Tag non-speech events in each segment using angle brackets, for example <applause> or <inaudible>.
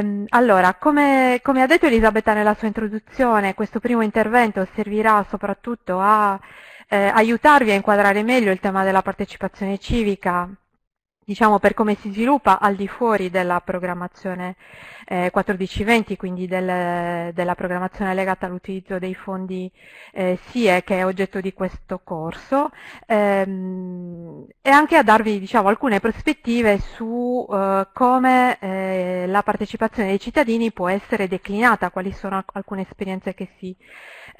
Eh, allora, come, come, ha detto Elisabetta nella sua introduzione, questo primo intervento servirà soprattutto a eh, aiutarvi a inquadrare meglio il tema della partecipazione civica diciamo per come si sviluppa al di fuori della programmazione eh, 14-20, quindi del, della programmazione legata all'utilizzo dei fondi eh, SIE che è oggetto di questo corso, ehm, e anche a darvi diciamo, alcune prospettive su eh, come eh, la partecipazione dei cittadini può essere declinata, quali sono alcune esperienze che si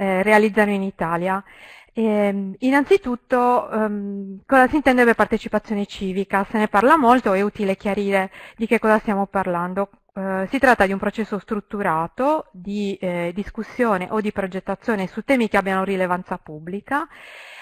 eh, realizzano in Italia. E, ehm, innanzitutto ehm, cosa si intende per partecipazione civica? Se ne parla molto, è utile chiarire di che cosa stiamo parlando. Eh, si tratta di un processo strutturato di eh, discussione o di progettazione su temi che abbiano rilevanza pubblica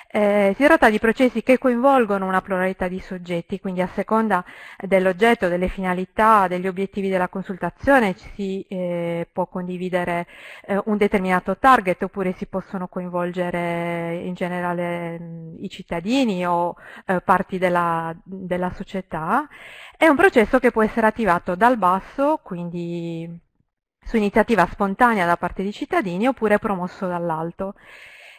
eh, si tratta di processi che coinvolgono una pluralità di soggetti, quindi a seconda dell'oggetto, delle finalità, degli obiettivi della consultazione si eh, può condividere eh, un determinato target oppure si possono coinvolgere in generale mh, i cittadini o eh, parti della, della società. È un processo che può essere attivato dal basso, quindi su iniziativa spontanea da parte dei cittadini oppure promosso dall'alto.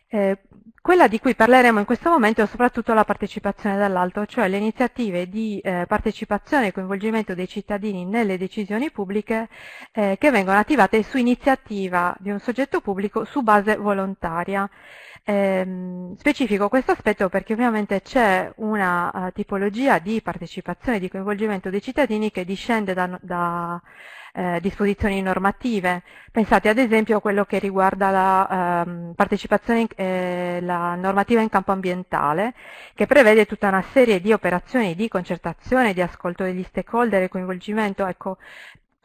Eh, quella di cui parleremo in questo momento è soprattutto la partecipazione dall'alto, cioè le iniziative di eh, partecipazione e coinvolgimento dei cittadini nelle decisioni pubbliche eh, che vengono attivate su iniziativa di un soggetto pubblico su base volontaria. Eh, specifico questo aspetto perché ovviamente c'è una uh, tipologia di partecipazione, di coinvolgimento dei cittadini che discende da, da eh, disposizioni normative. Pensate ad esempio a quello che riguarda la eh, partecipazione, eh, la normativa in campo ambientale, che prevede tutta una serie di operazioni di concertazione, di ascolto degli stakeholder e coinvolgimento. Ecco,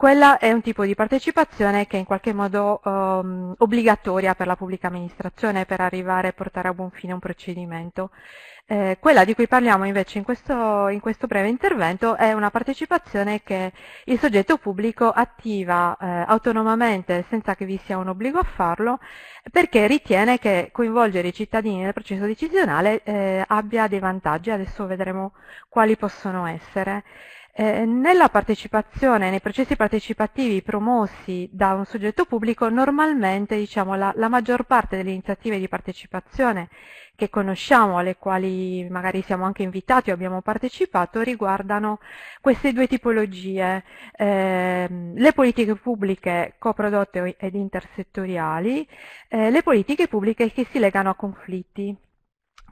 quella è un tipo di partecipazione che è in qualche modo um, obbligatoria per la pubblica amministrazione per arrivare a portare a buon fine un procedimento. Eh, quella di cui parliamo invece in questo, in questo, breve intervento è una partecipazione che il soggetto pubblico attiva eh, autonomamente senza che vi sia un obbligo a farlo perché ritiene che coinvolgere i cittadini nel processo decisionale eh, abbia dei vantaggi, adesso vedremo quali possono essere. Eh, nella partecipazione, nei processi partecipativi promossi da un soggetto pubblico, normalmente diciamo, la, la, maggior parte delle iniziative di partecipazione che conosciamo, alle quali magari siamo anche invitati o abbiamo partecipato, riguardano queste due tipologie, eh, le politiche pubbliche coprodotte ed intersettoriali, eh, le politiche pubbliche che si legano a conflitti.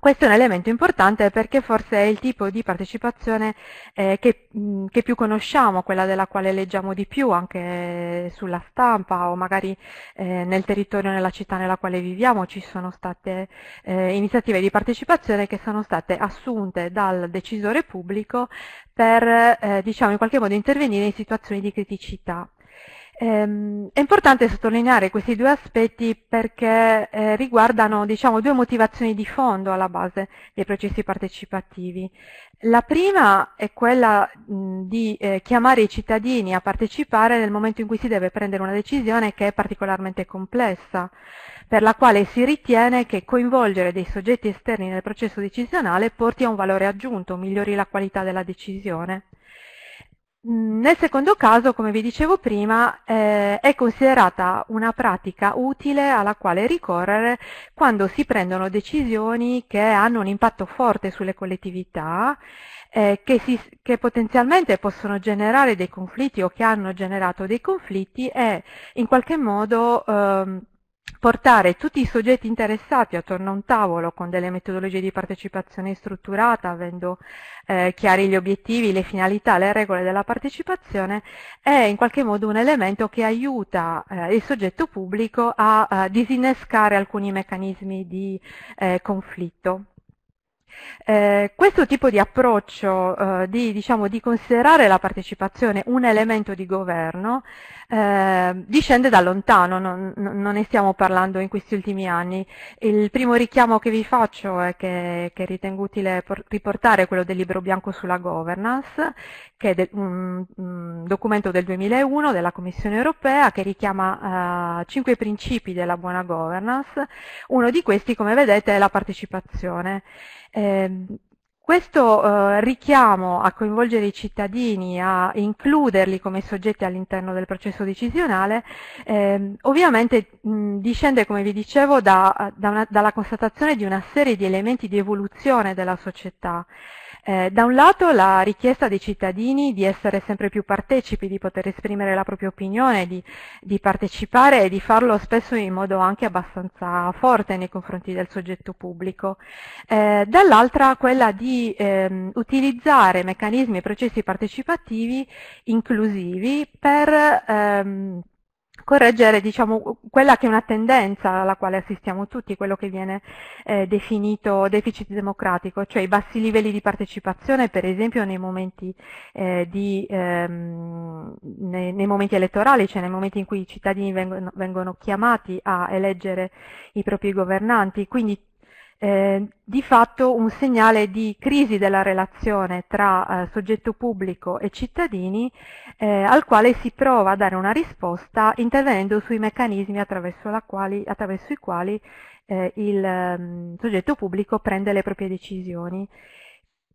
Questo è un elemento importante perché forse è il tipo di partecipazione eh, che, che, più conosciamo, quella della quale leggiamo di più anche sulla stampa o magari eh, nel territorio, nella città nella quale viviamo ci sono state eh, iniziative di partecipazione che sono state assunte dal decisore pubblico per eh, diciamo, in qualche modo intervenire in situazioni di criticità. Ehm, è importante sottolineare questi due aspetti perché eh, riguardano diciamo, due motivazioni di fondo alla base dei processi partecipativi. La prima è quella mh, di eh, chiamare i cittadini a partecipare nel momento in cui si deve prendere una decisione che è particolarmente complessa, per la quale si ritiene che coinvolgere dei soggetti esterni nel processo decisionale porti a un valore aggiunto, migliori la qualità della decisione. Nel secondo caso, come vi dicevo prima, eh, è considerata una pratica utile alla quale ricorrere quando si prendono decisioni che hanno un impatto forte sulle collettività, eh, che, si, che, potenzialmente possono generare dei conflitti o che hanno generato dei conflitti e in qualche modo eh, portare tutti i soggetti interessati attorno a un tavolo con delle metodologie di partecipazione strutturata, avendo eh, chiari gli obiettivi, le finalità, le regole della partecipazione, è in qualche modo un elemento che aiuta eh, il soggetto pubblico a, a, disinnescare alcuni meccanismi di eh, conflitto. Eh, questo tipo di approccio eh, di, diciamo, di, considerare la partecipazione un elemento di governo eh, discende da lontano, non, non, ne stiamo parlando in questi ultimi anni. Il primo richiamo che vi faccio è che, che ritengo utile riportare quello del libro bianco sulla governance, che è de, un, un, documento del 2001 della Commissione europea che richiama eh, cinque principi della buona governance. Uno di questi, come vedete, è la partecipazione. um, Questo eh, richiamo a coinvolgere i cittadini, a includerli come soggetti all'interno del processo decisionale, eh, ovviamente mh, discende, come vi dicevo, da, da una, dalla constatazione di una serie di elementi di evoluzione della società. Eh, da un lato la richiesta dei cittadini di essere sempre più partecipi, di poter esprimere la propria opinione, di, di, partecipare e di farlo spesso in modo anche abbastanza forte nei confronti del soggetto pubblico. Eh, Dall'altra quella di di ehm, utilizzare meccanismi e processi partecipativi inclusivi per ehm, correggere diciamo, quella che è una tendenza alla quale assistiamo tutti, quello che viene eh, definito deficit democratico, cioè i bassi livelli di partecipazione per esempio nei momenti, eh, di, ehm, nei, nei momenti, elettorali, cioè nei momenti in cui i cittadini vengono, vengono chiamati a eleggere i propri governanti, quindi eh, di fatto un segnale di crisi della relazione tra eh, soggetto pubblico e cittadini eh, al quale si prova a dare una risposta intervenendo sui meccanismi attraverso, quali, attraverso i quali eh, il mh, ehm, soggetto pubblico prende le proprie decisioni.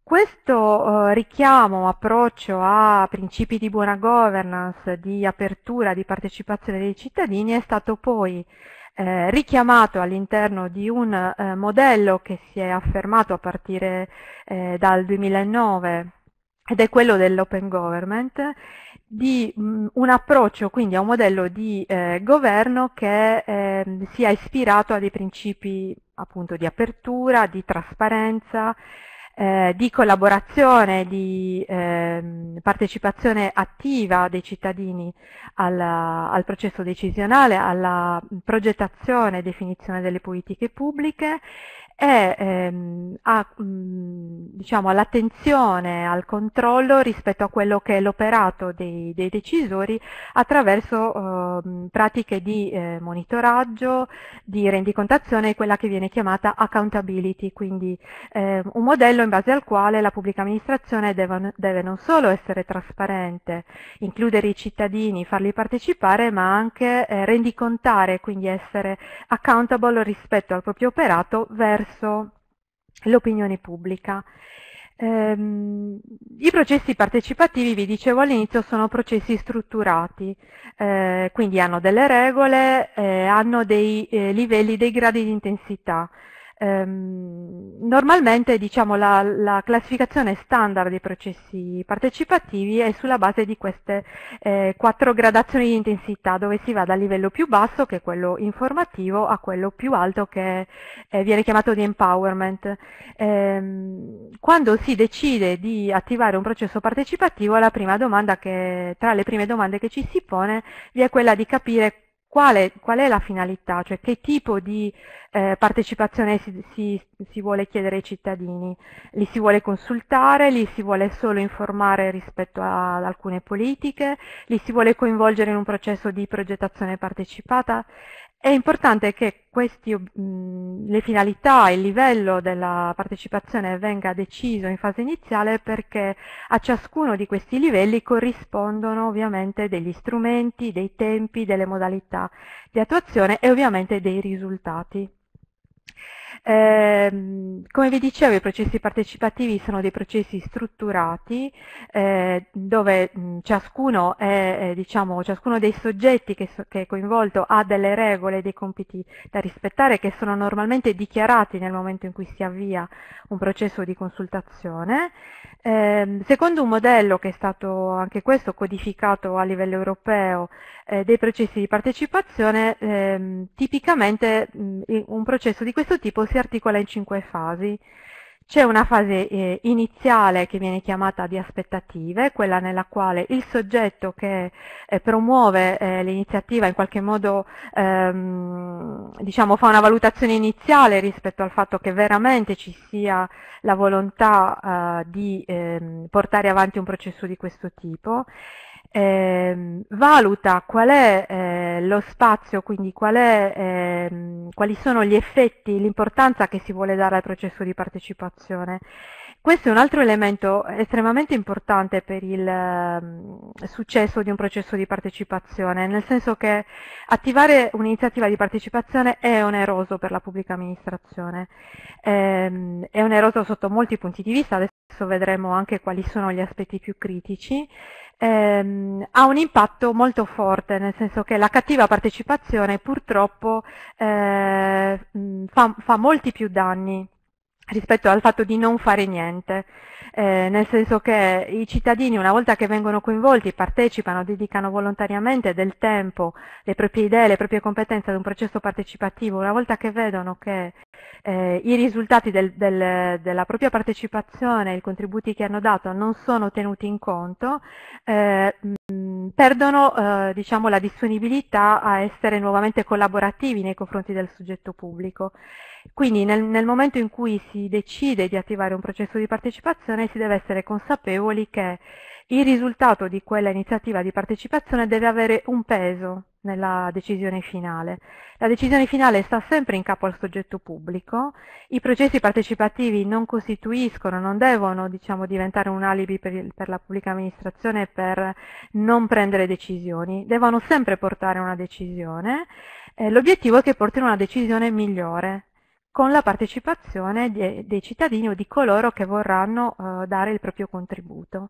Questo eh, richiamo, approccio a principi di buona governance, di apertura, di partecipazione dei cittadini è stato poi eh, richiamato all'interno di un eh, modello che si è affermato a partire eh, dal 2009 ed è quello dell'open government, di mh, mm, un approccio quindi a un modello di eh, governo che ehm, sia ispirato a dei principi appunto di apertura, di trasparenza, eh, di collaborazione, di eh, partecipazione attiva dei cittadini alla, al processo decisionale, alla progettazione e definizione delle politiche pubbliche è ehm, a, mh, mhmm, diciamo, all'attenzione, al controllo rispetto a quello che è l'operato dei, dei decisori attraverso eh, pratiche di eh, monitoraggio, di rendicontazione e quella che viene chiamata accountability, quindi eh, un modello in base al quale la pubblica amministrazione deve, deve non solo essere trasparente, includere i cittadini, farli partecipare, ma anche eh, rendicontare, quindi essere accountable rispetto al proprio operato verso verso l'opinione pubblica. Ehm, I processi partecipativi, vi dicevo all'inizio, sono processi strutturati, eh, quindi hanno delle regole, eh, hanno dei eh, livelli, dei gradi di intensità. Ehm, normalmente diciamo, la, la, classificazione standard dei processi partecipativi è sulla base di queste eh, quattro gradazioni di intensità, dove si va dal livello più basso, che è quello informativo, a quello più alto, che eh, viene chiamato di empowerment. Ehm, quando si decide di attivare un processo partecipativo, la prima domanda che, tra le prime domande che ci si pone vi è quella di capire quale, qual è la finalità, cioè che tipo di eh, partecipazione si, si, si, vuole chiedere ai cittadini. Li si vuole consultare, li si vuole solo informare rispetto a, ad alcune politiche, li si vuole coinvolgere in un processo di progettazione partecipata. È importante che questi, mh, mhmm, le finalità e il livello della partecipazione venga deciso in fase iniziale perché a ciascuno di questi livelli corrispondono ovviamente degli strumenti, dei tempi, delle modalità di attuazione e ovviamente dei risultati. Eh, come vi dicevo, i processi partecipativi sono dei processi strutturati eh, dove mh, mm, ciascuno, è, eh, diciamo, ciascuno, dei soggetti che, so, che, è coinvolto ha delle regole, e dei compiti da rispettare che sono normalmente dichiarati nel momento in cui si avvia un processo di consultazione. Ehm, secondo un modello che è stato anche questo codificato a livello europeo eh, dei processi di partecipazione, ehm, tipicamente mh, un processo di questo tipo si articola in cinque fasi. C'è una fase eh, iniziale che viene chiamata di aspettative, quella nella quale il soggetto che eh, promuove eh, l'iniziativa in qualche modo ehm, diciamo, fa una valutazione iniziale rispetto al fatto che veramente ci sia la volontà eh, di ehm, portare avanti un processo di questo tipo eh, valuta qual è eh, lo spazio, quindi qual è, eh, quali sono gli effetti, l'importanza che si vuole dare al processo di partecipazione questo è un altro elemento estremamente importante per il ehm, successo di un processo di partecipazione, nel senso che attivare un'iniziativa di partecipazione è oneroso per la pubblica amministrazione, ehm, è oneroso sotto molti punti di vista, adesso vedremo anche quali sono gli aspetti più critici, ehm, ha un impatto molto forte, nel senso che la cattiva partecipazione purtroppo eh, fa, molti più danni rispetto al fatto di non fare niente, eh, nel senso che i cittadini una volta che vengono coinvolti, partecipano, dedicano volontariamente del tempo, le proprie idee, le proprie competenze ad un processo partecipativo, una volta che vedono che eh, i risultati del, del, della propria partecipazione e i contributi che hanno dato non sono tenuti in conto, eh, mh, mm, perdono eh, diciamo, la disponibilità a essere nuovamente collaborativi nei confronti del soggetto pubblico. Quindi nel, nel momento in cui si decide di attivare un processo di partecipazione si deve essere consapevoli che il risultato di quella iniziativa di partecipazione deve avere un peso nella decisione finale. La decisione finale sta sempre in capo al soggetto pubblico, i processi partecipativi non costituiscono, non devono diciamo, diventare un alibi per, il, per, la pubblica amministrazione per non prendere decisioni, devono sempre portare una decisione, eh, l'obiettivo è che portino una decisione migliore, con la partecipazione di, dei cittadini o di coloro che vorranno eh, dare il proprio contributo.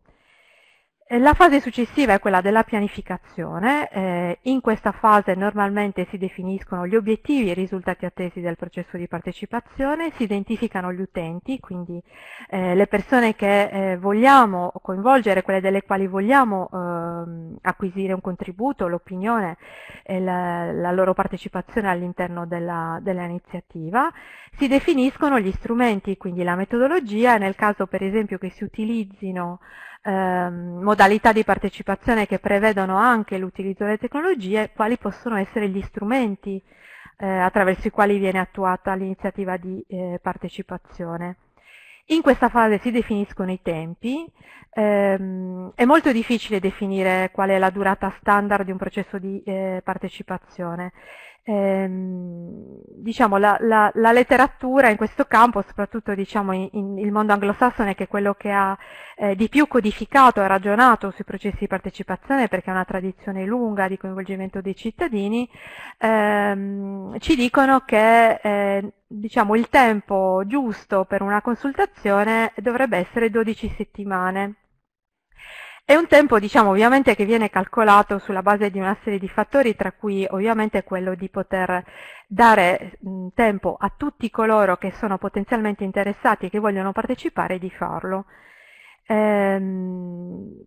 Eh, la fase successiva è quella della pianificazione. Eh, in questa fase normalmente si definiscono gli obiettivi e i risultati attesi del processo di partecipazione, si identificano gli utenti, quindi eh, le persone che eh, vogliamo coinvolgere, quelle delle quali vogliamo ehm, acquisire un contributo, l'opinione e la, la, loro partecipazione all'interno dell'iniziativa. Dell si definiscono gli strumenti, quindi la metodologia, nel caso per esempio che si utilizzino ehm, modalità di partecipazione che prevedono anche l'utilizzo delle tecnologie, quali possono essere gli strumenti eh, attraverso i quali viene attuata l'iniziativa di eh, partecipazione. In questa fase si definiscono i tempi, ehm, è molto difficile definire qual è la durata standard di un processo di eh, partecipazione ehm, diciamo, la, la, la, letteratura in questo campo, soprattutto diciamo, in, in, il mondo anglosassone, che è quello che ha eh, di più codificato e ragionato sui processi di partecipazione, perché è una tradizione lunga di coinvolgimento dei cittadini, ehm, ci dicono che eh, diciamo, il tempo giusto per una consultazione dovrebbe essere 12 settimane. È un tempo diciamo, ovviamente che viene calcolato sulla base di una serie di fattori, tra cui ovviamente quello di poter dare mh, mm, tempo a tutti coloro che sono potenzialmente interessati e che vogliono partecipare di farlo. Ehm,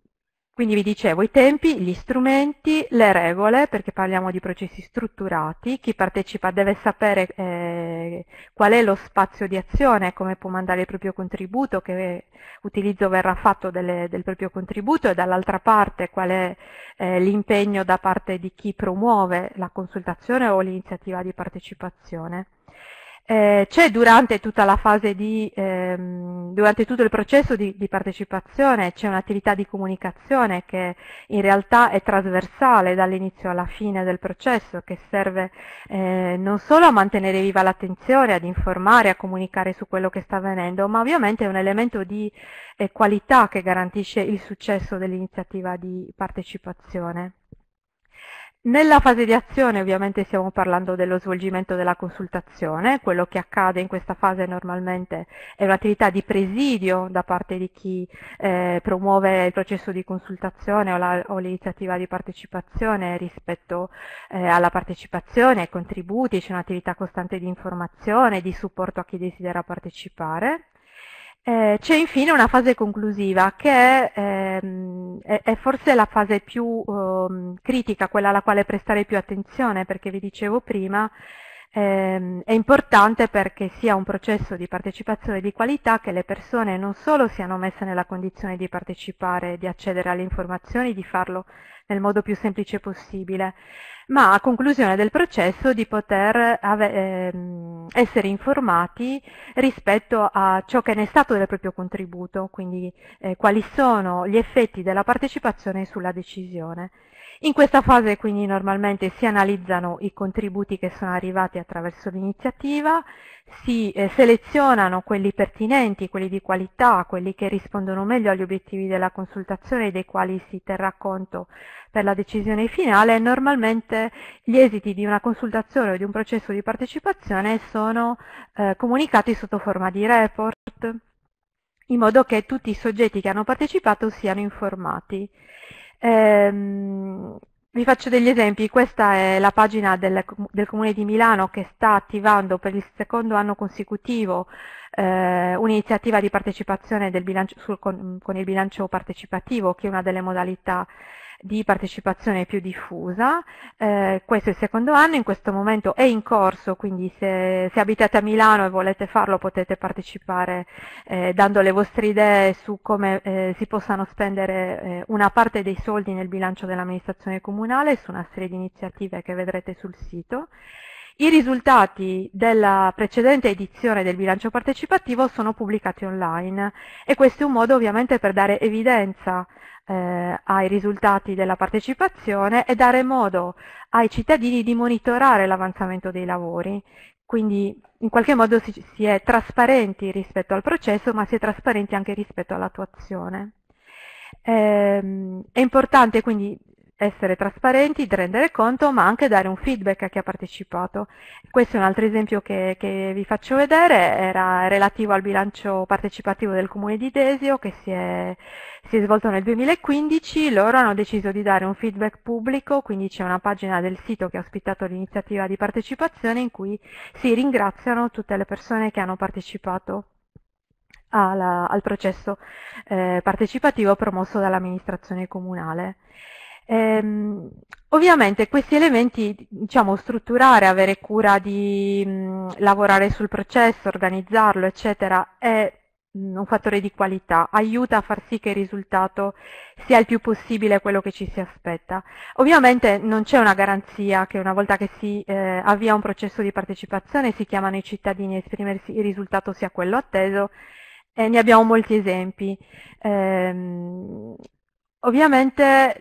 quindi vi dicevo i tempi, gli strumenti, le regole, perché parliamo di processi strutturati, chi partecipa deve sapere eh, qual è lo spazio di azione, come può mandare il proprio contributo, che utilizzo verrà fatto delle, del proprio contributo e dall'altra parte qual è eh, l'impegno da parte di chi promuove la consultazione o l'iniziativa di partecipazione. Eh, c'è durante tutta la fase di, ehm, durante tutto il processo di, di partecipazione, c'è un'attività di comunicazione che in realtà è trasversale dall'inizio alla fine del processo, che serve eh, non solo a mantenere viva l'attenzione, ad informare, a comunicare su quello che sta avvenendo, ma ovviamente è un elemento di eh, qualità che garantisce il successo dell'iniziativa di partecipazione. Nella fase di azione ovviamente stiamo parlando dello svolgimento della consultazione, quello che accade in questa fase normalmente è un'attività di presidio da parte di chi eh, promuove il processo di consultazione o, l'iniziativa di partecipazione rispetto eh, alla partecipazione, ai contributi, c'è un'attività costante di informazione, di supporto a chi desidera partecipare. Eh, c'è infine una fase conclusiva che è, ehm, è, è forse la fase più ehm, critica, quella alla quale prestare più attenzione, perché vi dicevo prima, ehm, è importante perché sia un processo di partecipazione di qualità che le persone non solo siano messe nella condizione di partecipare, di accedere alle informazioni, di farlo nel modo più semplice possibile, ma a conclusione del processo di poter ehm, essere informati rispetto a ciò che ne è stato del proprio contributo, quindi eh, quali sono gli effetti della partecipazione sulla decisione. In questa fase quindi normalmente si analizzano i contributi che sono arrivati attraverso l'iniziativa, si eh, selezionano quelli pertinenti, quelli di qualità, quelli che rispondono meglio agli obiettivi della consultazione e dei quali si terrà conto per la decisione finale e normalmente gli esiti di una consultazione o di un processo di partecipazione sono eh, comunicati sotto forma di report in modo che tutti i soggetti che hanno partecipato siano informati. Ehm, vi faccio degli esempi, questa è la pagina del, del, Comune di Milano che sta attivando per il secondo anno consecutivo eh, un'iniziativa di partecipazione bilancio, sul, con, con, il bilancio partecipativo che è una delle modalità di partecipazione più diffusa. Eh, questo è il secondo anno, in questo momento è in corso, quindi se, se abitate a Milano e volete farlo potete partecipare eh, dando le vostre idee su come eh, si possano spendere eh, una parte dei soldi nel bilancio dell'amministrazione comunale su una serie di iniziative che vedrete sul sito. I risultati della precedente edizione del bilancio partecipativo sono pubblicati online e questo è un modo ovviamente per dare evidenza eh, ai risultati della partecipazione e dare modo ai cittadini di monitorare l'avanzamento dei lavori. Quindi in qualche modo si, si è trasparenti rispetto al processo ma si è trasparenti anche rispetto all'attuazione. Eh, è importante quindi essere trasparenti, rendere conto, ma anche dare un feedback a chi ha partecipato. Questo è un altro esempio che, che vi faccio vedere, era relativo al bilancio partecipativo del comune di Desio che si è, si è svolto nel 2015, loro hanno deciso di dare un feedback pubblico, quindi c'è una pagina del sito che ha ospitato l'iniziativa di partecipazione in cui si ringraziano tutte le persone che hanno partecipato. Alla, al processo eh, partecipativo promosso dall'amministrazione comunale. Ehm, ovviamente questi elementi, diciamo, strutturare, avere cura di mh, mm, lavorare sul processo, organizzarlo, eccetera, è un fattore di qualità, aiuta a far sì che il risultato sia il più possibile quello che ci si aspetta. Ovviamente non c'è una garanzia che una volta che si eh, avvia un processo di partecipazione si chiamano i cittadini a esprimersi, il risultato sia quello atteso, e ne abbiamo molti esempi. Eh, Ovviamente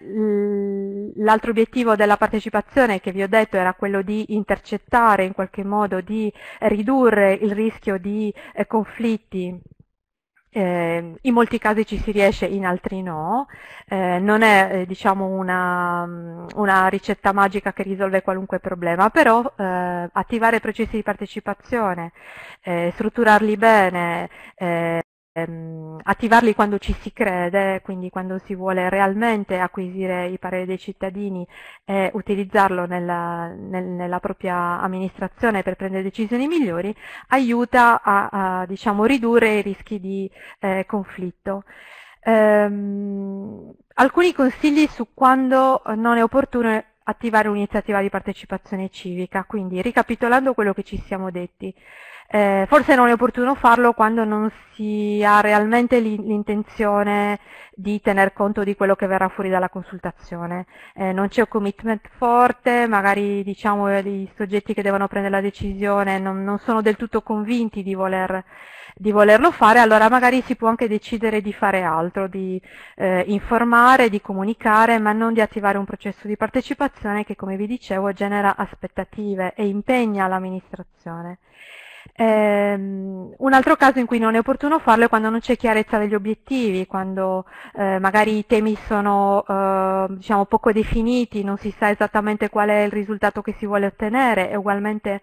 l'altro obiettivo della partecipazione che vi ho detto era quello di intercettare in qualche modo, di ridurre il rischio di eh, conflitti. Eh, in molti casi ci si riesce, in altri no. Eh, non è eh, diciamo una, una, ricetta magica che risolve qualunque problema, però eh, attivare processi di partecipazione, eh, strutturarli bene, ehm, attivarli quando ci si crede, quindi quando si vuole realmente acquisire i pareri dei cittadini e utilizzarlo nella, nel, nella propria amministrazione per prendere decisioni migliori, aiuta a, a diciamo, ridurre i rischi di eh, conflitto. Ehm, alcuni consigli su quando non è opportuno attivare un'iniziativa di partecipazione civica, quindi ricapitolando quello che ci siamo detti eh, forse non è opportuno farlo quando non si ha realmente l'intenzione di tener conto di quello che verrà fuori dalla consultazione. Eh, non c'è un commitment forte, magari diciamo, eh, i soggetti che devono prendere la decisione non, non sono del tutto convinti di, voler, di, volerlo fare, allora magari si può anche decidere di fare altro, di eh, informare, di comunicare, ma non di attivare un processo di partecipazione che come vi dicevo genera aspettative e impegna l'amministrazione. Ehm, un altro caso in cui non è opportuno farlo è quando non c'è chiarezza degli obiettivi, quando eh, magari i temi sono eh, diciamo, poco definiti, non si sa esattamente qual è il risultato che si vuole ottenere e ugualmente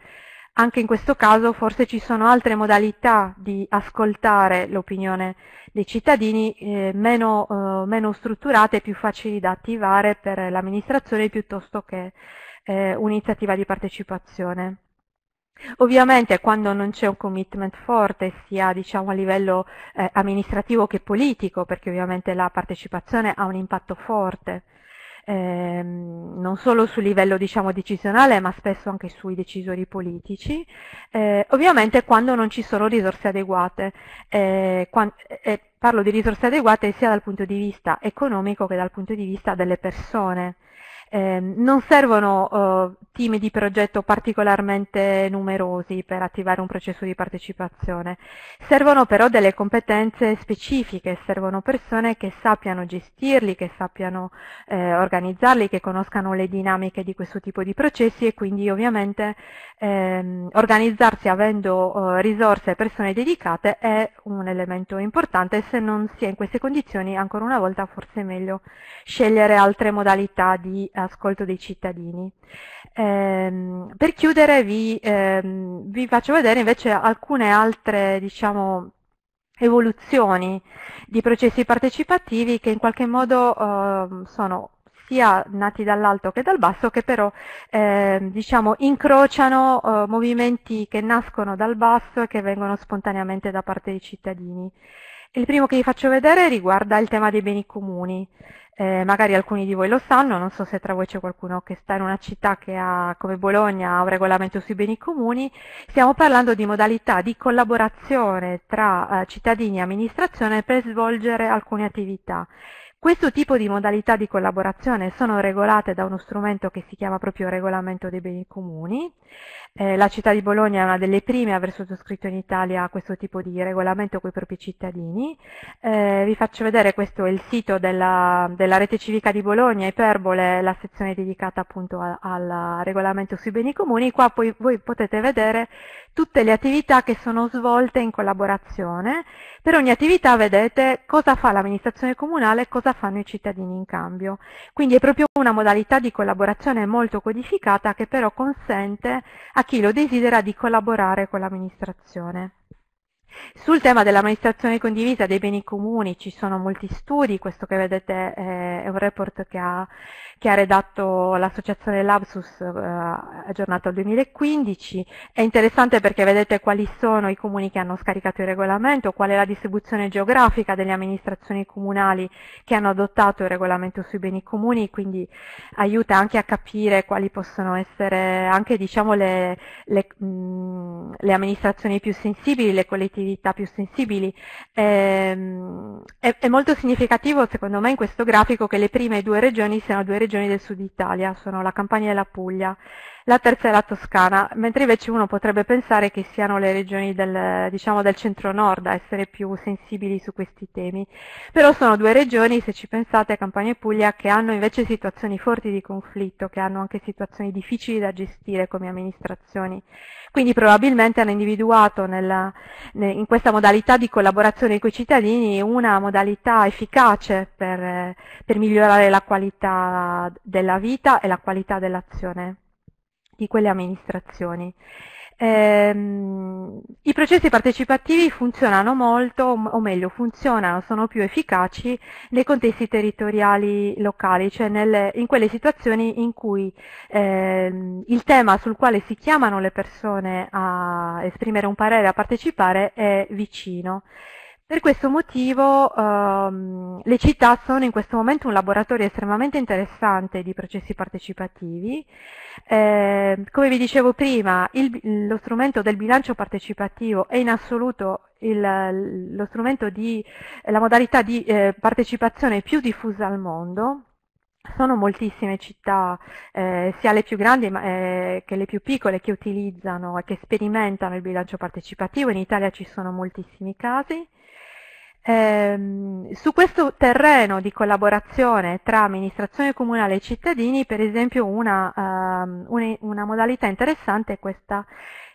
anche in questo caso forse ci sono altre modalità di ascoltare l'opinione dei cittadini eh, meno, eh, meno, strutturate e più facili da attivare per l'amministrazione piuttosto che eh, un'iniziativa di partecipazione. Ovviamente quando non c'è un commitment forte sia diciamo, a livello eh, amministrativo che politico, perché ovviamente la partecipazione ha un impatto forte, ehm, non solo sul livello diciamo, decisionale ma spesso anche sui decisori politici, eh, ovviamente quando non ci sono risorse adeguate, eh, quando, eh, parlo di risorse adeguate sia dal punto di vista economico che dal punto di vista delle persone. Ehm, non servono eh, oh, team di progetto particolarmente numerosi per attivare un processo di partecipazione, servono però delle competenze specifiche, servono persone che sappiano gestirli, che sappiano eh, organizzarli, che conoscano le dinamiche di questo tipo di processi e quindi ovviamente ehm, organizzarsi avendo oh, risorse e persone dedicate è un elemento importante, e se non si è in queste condizioni ancora una volta forse è meglio scegliere altre modalità di ascolto dei cittadini. Ehm, per chiudere vi, ehm, vi, faccio vedere invece alcune altre diciamo, evoluzioni di processi partecipativi che in qualche modo ehm, sono sia nati dall'alto che dal basso, che però eh, diciamo, incrociano eh, movimenti che nascono dal basso e che vengono spontaneamente da parte dei cittadini. Il primo che vi faccio vedere riguarda il tema dei beni comuni. Eh, magari alcuni di voi lo sanno, non so se tra voi c'è qualcuno che sta in una città che ha, come Bologna, un regolamento sui beni comuni. Stiamo parlando di modalità di collaborazione tra eh, cittadini e amministrazione per svolgere alcune attività. Questo tipo di modalità di collaborazione sono regolate da uno strumento che si chiama proprio regolamento dei beni comuni eh, la città di Bologna è una delle prime a aver sottoscritto in Italia questo tipo di regolamento con i propri cittadini. Eh, vi faccio vedere, questo è il sito della, della rete civica di Bologna, Iperbole, la sezione dedicata appunto a, al regolamento sui beni comuni. Qua poi voi potete vedere tutte le attività che sono svolte in collaborazione. Per ogni attività vedete cosa fa l'amministrazione comunale e cosa fanno i cittadini in cambio. Quindi è proprio una modalità di collaborazione molto codificata che però consente a chi lo desidera di collaborare con l'amministrazione. Sul tema dell'amministrazione condivisa dei beni comuni ci sono molti studi, questo che vedete eh, è un report che ha, che ha redatto l'associazione Labsus eh, aggiornato al 2015, è interessante perché vedete quali sono i comuni che hanno scaricato il regolamento, qual è la distribuzione geografica delle amministrazioni comunali che hanno adottato il regolamento sui beni comuni, quindi aiuta anche a capire quali possono essere anche diciamo, le, le, mh, le amministrazioni più sensibili, le collettività sensibilità più sensibili. Ehm, è, è, molto significativo secondo me in questo grafico che le prime due regioni siano due regioni del sud Italia, sono la Campania e la Puglia la terza è la Toscana, mentre invece uno potrebbe pensare che siano le regioni del, diciamo, del centro-nord a essere più sensibili su questi temi. Però sono due regioni, se ci pensate, Campania e Puglia, che hanno invece situazioni forti di conflitto, che hanno anche situazioni difficili da gestire come amministrazioni. Quindi probabilmente hanno individuato nella, in questa modalità di collaborazione con i cittadini una modalità efficace per, per migliorare la qualità della vita e la qualità dell'azione di quelle amministrazioni. Eh, I processi partecipativi funzionano molto, o meglio funzionano, sono più efficaci nei contesti territoriali locali, cioè nelle, in quelle situazioni in cui eh, il tema sul quale si chiamano le persone a esprimere un parere, a partecipare, è vicino. Per questo motivo ehm, le città sono in questo momento un laboratorio estremamente interessante di processi partecipativi. Eh, come vi dicevo prima, il, lo strumento del bilancio partecipativo è in assoluto il, lo strumento di, la modalità di eh, partecipazione più diffusa al mondo, sono moltissime città, eh, sia le più grandi eh, che le più piccole, che utilizzano e che sperimentano il bilancio partecipativo. In Italia ci sono moltissimi casi. Eh, su questo terreno di collaborazione tra amministrazione comunale e cittadini, per esempio, una, eh, una, una modalità interessante è questa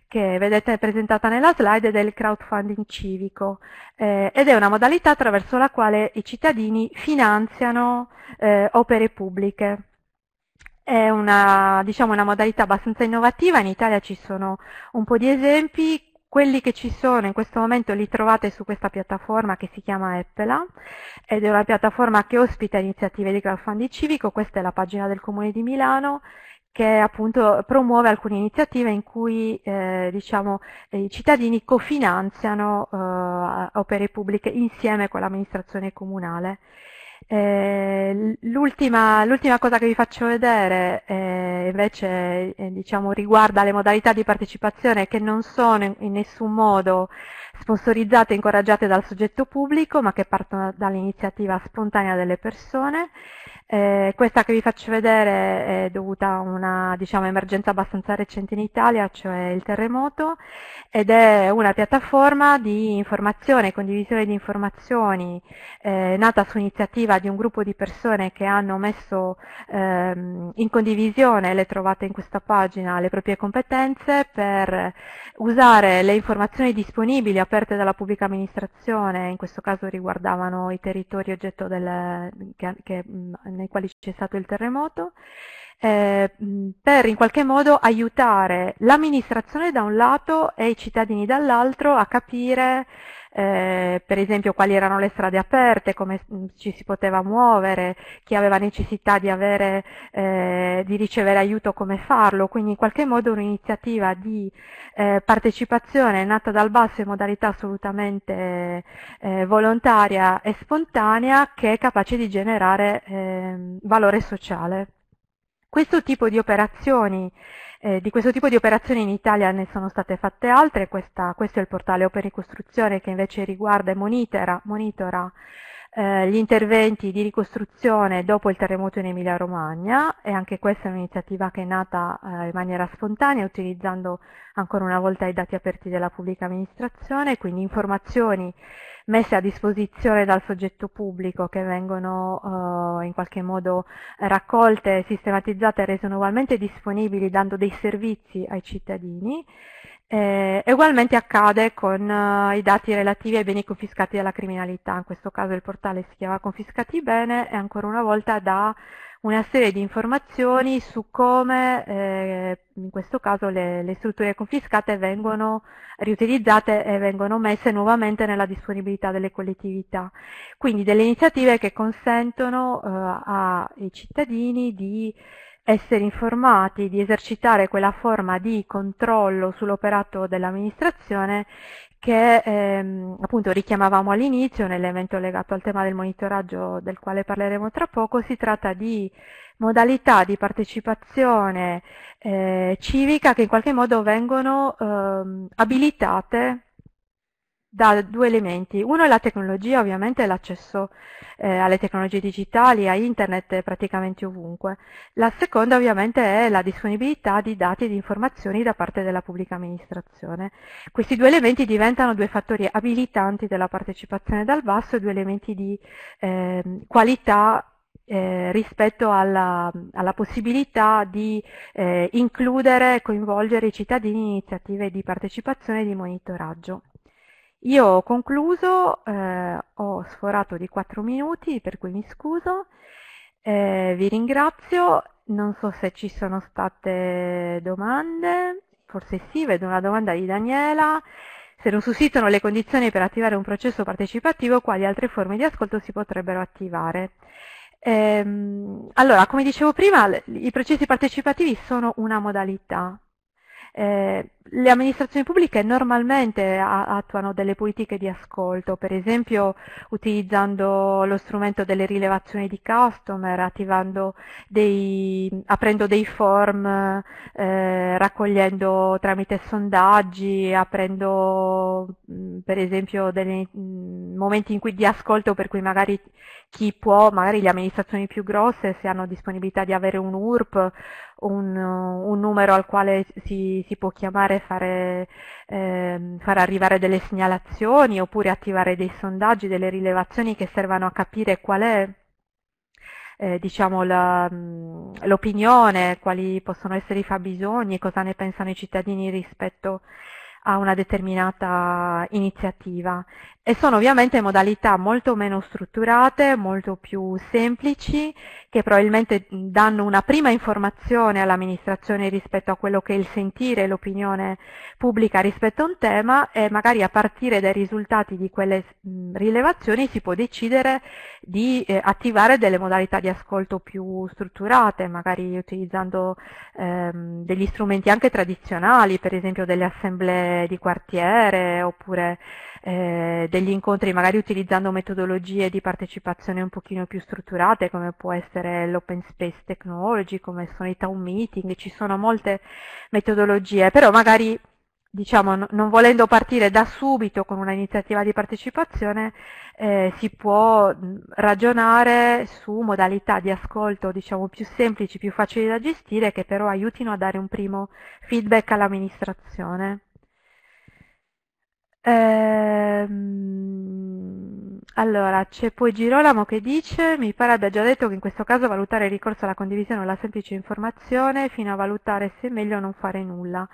che vedete presentata nella slide del crowdfunding civico eh, ed è una modalità attraverso la quale i cittadini finanziano eh, opere pubbliche. È una, diciamo, una modalità abbastanza innovativa, in Italia ci sono un po' di esempi quelli che ci sono in questo momento li trovate su questa piattaforma che si chiama Eppela ed è una piattaforma che ospita iniziative di crowdfunding civico, questa è la pagina del Comune di Milano che appunto promuove alcune iniziative in cui eh, diciamo, eh, i cittadini cofinanziano eh, opere pubbliche insieme con l'amministrazione comunale. Eh, l'ultima, l'ultima, cosa che vi faccio vedere eh, invece eh, diciamo, riguarda le modalità di partecipazione che non sono in, in nessun modo sponsorizzate e incoraggiate dal soggetto pubblico, ma che partono dall'iniziativa spontanea delle persone. Eh, questa che vi faccio vedere è dovuta a una diciamo, emergenza abbastanza recente in Italia, cioè il terremoto, ed è una piattaforma di informazione e condivisione di informazioni eh, nata su iniziativa di un gruppo di persone che hanno messo ehm, in condivisione, le trovate in questa pagina, le proprie competenze per usare le informazioni disponibili a aperte dalla pubblica amministrazione, in questo caso riguardavano i territori oggetto del, che, che, nei quali c'è stato il terremoto, eh, per in qualche modo aiutare l'amministrazione da un lato e i cittadini dall'altro a capire eh, per esempio quali erano le strade aperte, come mm, ci si poteva muovere, chi aveva necessità di, avere, eh, di ricevere aiuto, come farlo. Quindi in qualche modo un'iniziativa di eh, partecipazione nata dal basso in modalità assolutamente eh, volontaria e spontanea che è capace di generare ehm, valore sociale. Questo tipo di operazioni eh, di questo tipo di operazioni in Italia ne sono state fatte altre, Questa, questo è il portale Opere Costruzione che invece riguarda e monitora, monitora eh, gli interventi di ricostruzione dopo il terremoto in Emilia-Romagna e anche questa è un'iniziativa che è nata eh, in maniera spontanea utilizzando ancora una volta i dati aperti della pubblica amministrazione, quindi informazioni messe a disposizione dal soggetto pubblico che vengono eh, in qualche modo raccolte, sistematizzate e rese nuovamente disponibili dando dei servizi ai cittadini eh, ugualmente accade con eh, i dati relativi ai beni confiscati dalla criminalità, in questo caso il portale si chiama Confiscati Bene e ancora una volta dà una serie di informazioni su come eh, in questo caso le, le, strutture confiscate vengono riutilizzate e vengono messe nuovamente nella disponibilità delle collettività. Quindi delle iniziative che consentono eh, ai cittadini di essere informati, di esercitare quella forma di controllo sull'operato dell'amministrazione che ehm, appunto richiamavamo all'inizio, nell'evento legato al tema del monitoraggio del quale parleremo tra poco, si tratta di modalità di partecipazione eh, civica che in qualche modo vengono ehm, abilitate da due elementi. Uno è la tecnologia, ovviamente l'accesso eh, alle tecnologie digitali, a internet praticamente ovunque. La seconda ovviamente è la disponibilità di dati e di informazioni da parte della pubblica amministrazione. Questi due elementi diventano due fattori abilitanti della partecipazione dal basso due elementi di eh, qualità eh, rispetto alla, alla, possibilità di eh, includere e coinvolgere i cittadini in iniziative di partecipazione e di monitoraggio. Io ho concluso, eh, ho sforato di 4 minuti, per cui mi scuso, eh, vi ringrazio, non so se ci sono state domande, forse sì, vedo una domanda di Daniela, se non sussistono le condizioni per attivare un processo partecipativo, quali altre forme di ascolto si potrebbero attivare? Ehm, allora, come dicevo prima, i processi partecipativi sono una modalità, eh, le amministrazioni pubbliche normalmente attuano delle politiche di ascolto, per esempio utilizzando lo strumento delle rilevazioni di customer, attivando dei, aprendo dei form, eh, raccogliendo tramite sondaggi, aprendo mm, per esempio dei mm, momenti in cui di ascolto per cui magari chi può, magari le amministrazioni più grosse se hanno disponibilità di avere un URP un, un numero al quale si, si può chiamare e fare, eh, far arrivare delle segnalazioni oppure attivare dei sondaggi, delle rilevazioni che servano a capire qual è eh, diciamo mm, l'opinione, quali possono essere i fabbisogni, cosa ne pensano i cittadini rispetto a una determinata iniziativa e sono ovviamente modalità molto meno strutturate, molto più semplici, che probabilmente danno una prima informazione all'amministrazione rispetto a quello che è il sentire l'opinione pubblica rispetto a un tema e magari a partire dai risultati di quelle rilevazioni si può decidere di eh, attivare delle modalità di ascolto più strutturate, magari utilizzando ehm, degli strumenti anche tradizionali, per esempio delle assemblee eh, di quartiere oppure eh, degli incontri magari utilizzando metodologie di partecipazione un pochino più strutturate come può essere l'open space technology, come sono i town meeting, ci sono molte metodologie, però magari diciamo, non volendo partire da subito con una iniziativa di partecipazione, eh, si può ragionare su modalità di ascolto diciamo, più semplici, più facili da gestire, che però aiutino a dare un primo feedback all'amministrazione. Ehm, allora, c'è poi Girolamo che dice, mi pare abbia già detto che in questo caso valutare il ricorso alla condivisione o alla semplice informazione fino a valutare se è meglio non fare nulla.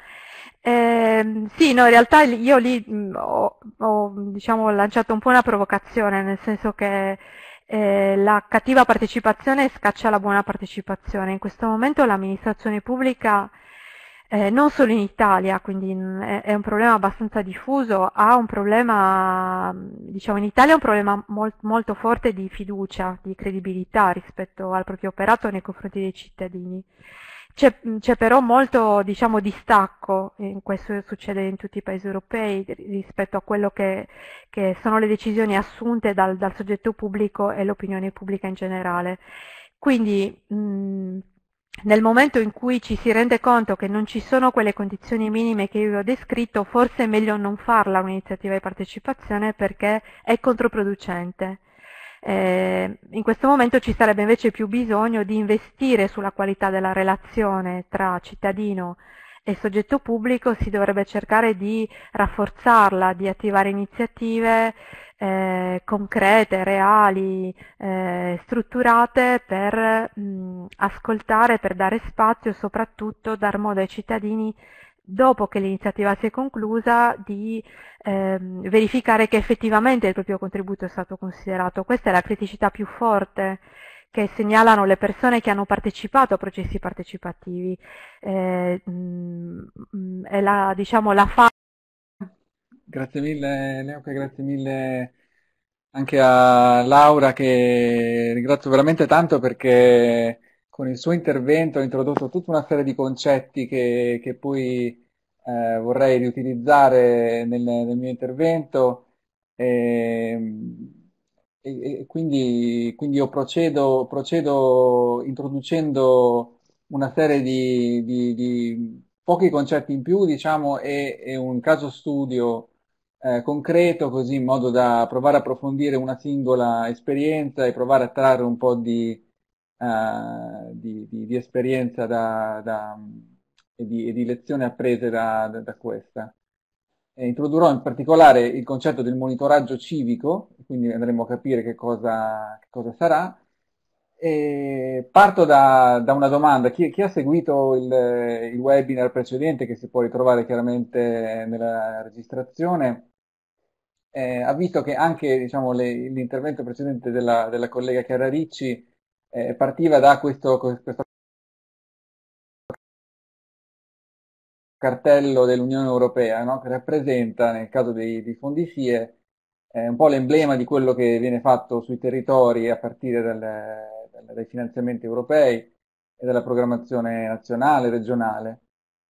Ehm, sì, no, in realtà io lì ho, ho diciamo, lanciato un po' una provocazione, nel senso che eh, la cattiva partecipazione scaccia la buona partecipazione. In questo momento l'amministrazione pubblica eh, non solo in Italia, quindi mm, è, un problema abbastanza diffuso, ha un problema, mm, diciamo in Italia è un problema molt, molto forte di fiducia, di credibilità rispetto al proprio operato nei confronti dei cittadini. C'è, mm, però molto diciamo, distacco, e eh, questo succede in tutti i paesi europei, rispetto a quello che, che sono le decisioni assunte dal, dal, soggetto pubblico e l'opinione pubblica in generale. Quindi mh, nel momento in cui ci si rende conto che non ci sono quelle condizioni minime che io vi ho descritto, forse è meglio non farla un'iniziativa di partecipazione perché è controproducente. Eh, in questo momento ci sarebbe invece più bisogno di investire sulla qualità della relazione tra cittadino e soggetto pubblico, si dovrebbe cercare di rafforzarla, di attivare iniziative eh, concrete, reali, eh, strutturate per mh, mm, ascoltare, per dare spazio, soprattutto dar modo ai cittadini dopo che l'iniziativa si è conclusa di ehm, verificare che effettivamente il proprio contributo è stato considerato. Questa è la criticità più forte che segnalano le persone che hanno partecipato a processi partecipativi. Eh, mh, mm, mm, è la, diciamo, la Grazie mille Leoca, grazie mille anche a Laura che ringrazio veramente tanto perché con il suo intervento ha introdotto tutta una serie di concetti che, che poi eh, vorrei riutilizzare nel, nel mio intervento e, ehm, e, e quindi, quindi, io procedo, procedo, introducendo una serie di, di, di pochi concetti in più diciamo, e, e un caso studio eh, concreto, così in modo da provare a approfondire una singola esperienza e provare a trarre un po' di, uh, di, di, di esperienza da, da, e, e, di, lezioni apprese da, da questa. E introdurrò in particolare il concetto del monitoraggio civico, quindi andremo a capire che cosa, che cosa sarà, e parto da, da, una domanda. Chi, chi ha seguito il, il, webinar precedente, che si può ritrovare chiaramente nella registrazione, eh, ha visto che anche diciamo, le, l'intervento precedente della, della, collega Chiara Ricci eh, partiva da questo, questo cartello dell'Unione Europea, no? che rappresenta, nel caso dei, dei fondi FIE, eh, un po' l'emblema di quello che viene fatto sui territori a partire dal, dai finanziamenti europei e dalla programmazione nazionale, regionale.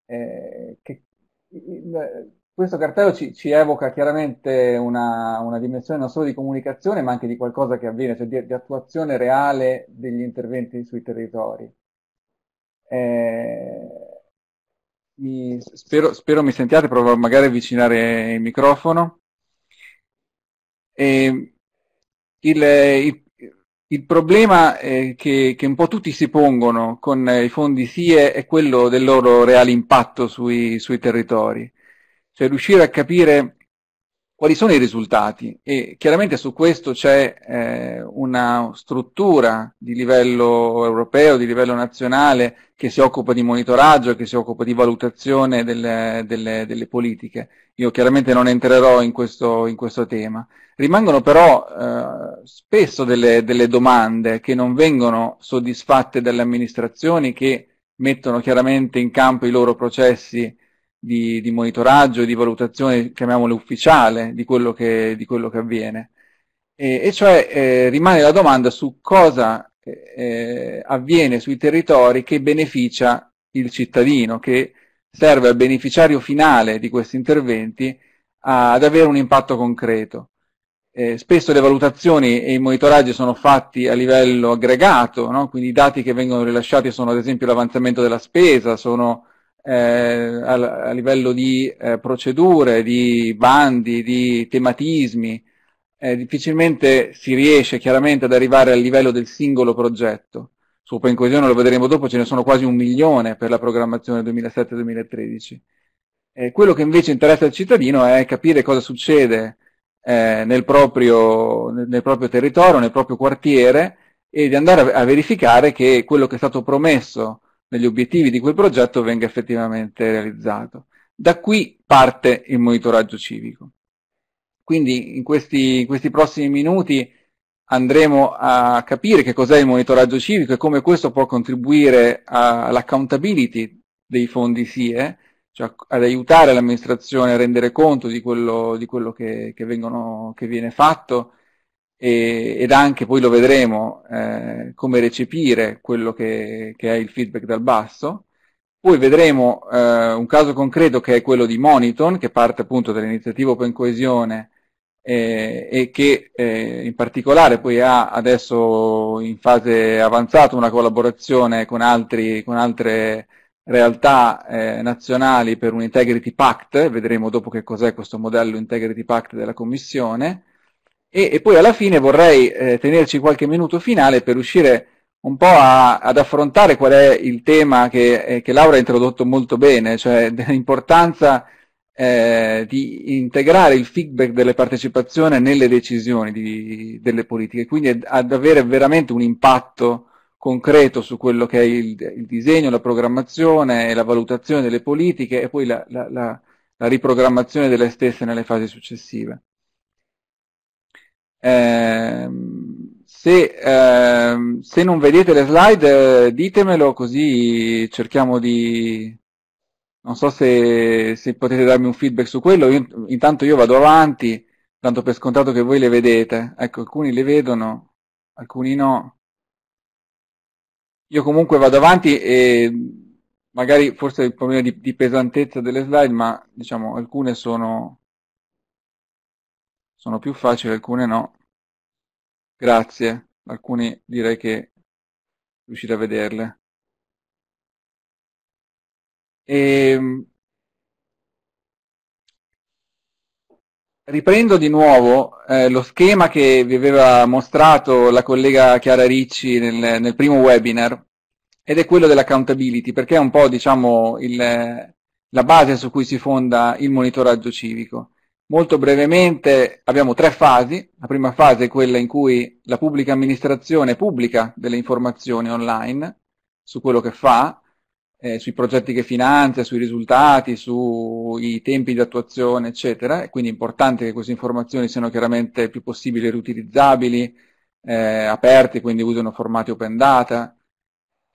Eh, che, il, questo cartello ci, ci, evoca chiaramente una, una, dimensione non solo di comunicazione, ma anche di qualcosa che avviene, cioè di, di attuazione reale degli interventi sui territori. Eh, mi, spero, spero, mi sentiate, provo magari a avvicinare il microfono. Eh, il, il il problema eh, che, che, un po' tutti si pongono con eh, i fondi SIE è quello del loro reale impatto sui, sui territori, cioè riuscire a capire quali sono i risultati e chiaramente su questo c'è eh, una struttura di livello europeo, di livello nazionale che si occupa di monitoraggio, che si occupa di valutazione delle, delle, delle politiche. Io chiaramente non entrerò in questo, in questo tema. Rimangono però eh, spesso delle, delle domande che non vengono soddisfatte dalle amministrazioni che mettono chiaramente in campo i loro processi di, di monitoraggio, di valutazione, chiamiamole ufficiale, di quello che, di quello che avviene. E, e cioè eh, rimane la domanda su cosa eh, eh, avviene sui territori che beneficia il cittadino, che serve al beneficiario finale di questi interventi a, ad avere un impatto concreto. Eh, spesso le valutazioni e i monitoraggi sono fatti a livello aggregato, no? quindi i dati che vengono rilasciati sono ad esempio l'avanzamento della spesa, sono eh, a, a, livello di eh, procedure, di bandi, di tematismi, eh, difficilmente si riesce chiaramente ad arrivare al livello del singolo progetto. Su Open Coesione lo vedremo dopo, ce ne sono quasi un milione per la programmazione 2007-2013. Eh, quello che invece interessa al cittadino è capire cosa succede eh, nel, proprio, nel, proprio, territorio, nel proprio quartiere e di andare a, a verificare che quello che è stato promesso negli obiettivi di quel progetto venga effettivamente realizzato. Da qui parte il monitoraggio civico. Quindi in questi, in questi prossimi minuti andremo a capire che cos'è il monitoraggio civico e come questo può contribuire all'accountability dei fondi SIE, cioè ad aiutare l'amministrazione a rendere conto di quello, di quello che, che, vengono, che, viene fatto e, ed anche poi lo vedremo eh, come recepire quello che, che, è il feedback dal basso. Poi vedremo eh, un caso concreto che è quello di Moniton, che parte appunto dall'iniziativa Open Coesione eh, e che eh, in particolare poi ha adesso in fase avanzata una collaborazione con, altri, con altre realtà eh, nazionali per un Integrity Pact, vedremo dopo che cos'è questo modello Integrity Pact della Commissione, e, e poi alla fine vorrei eh, tenerci qualche minuto finale per riuscire un po' a, ad affrontare qual è il tema che, eh, che, Laura ha introdotto molto bene, cioè dell'importanza <laughs> eh, di integrare il feedback delle partecipazioni nelle decisioni di, delle politiche, quindi ad avere veramente un impatto concreto su quello che è il, il disegno, la programmazione e la valutazione delle politiche e poi la, la, la, la riprogrammazione delle stesse nelle fasi successive. Ehm, se, eh, se, non vedete le slide ditemelo così cerchiamo di... Non so se, se potete darmi un feedback su quello, io, intanto io vado avanti, tanto per scontato che voi le vedete. Ecco, alcuni le vedono, alcuni no. Io comunque vado avanti e magari forse il problema di, di pesantezza delle slide, ma diciamo alcune sono sono più facili, alcune no. Grazie, alcuni direi che riuscite a vederle. E... Ehm, riprendo di nuovo eh, lo schema che vi aveva mostrato la collega Chiara Ricci nel, nel primo webinar ed è quello dell'accountability perché è un po' diciamo, il, la base su cui si fonda il monitoraggio civico. Molto brevemente abbiamo tre fasi. La prima fase è quella in cui la pubblica amministrazione pubblica delle informazioni online su quello che fa, eh, sui progetti che finanzia, sui risultati, sui tempi di attuazione, eccetera. E quindi è importante che queste informazioni siano chiaramente il più possibile riutilizzabili, eh, aperti, quindi usano formati open data,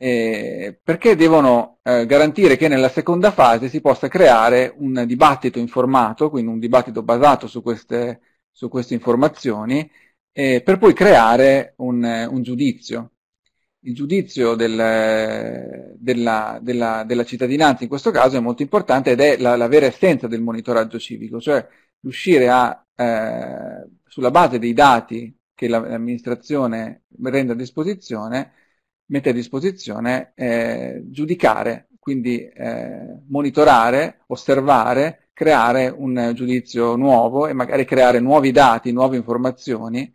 eh, perché devono eh, garantire che nella seconda fase si possa creare un dibattito informato, quindi un dibattito basato su queste, su queste informazioni, eh, per poi creare un, eh, un giudizio. Il giudizio del, della, della, della, cittadinanza in questo caso è molto importante ed è la, la vera essenza del monitoraggio civico, cioè riuscire a, eh, sulla base dei dati che l'amministrazione rende a disposizione, mette a disposizione eh, giudicare, quindi eh, monitorare, osservare, creare un giudizio nuovo e magari creare nuovi dati, nuove informazioni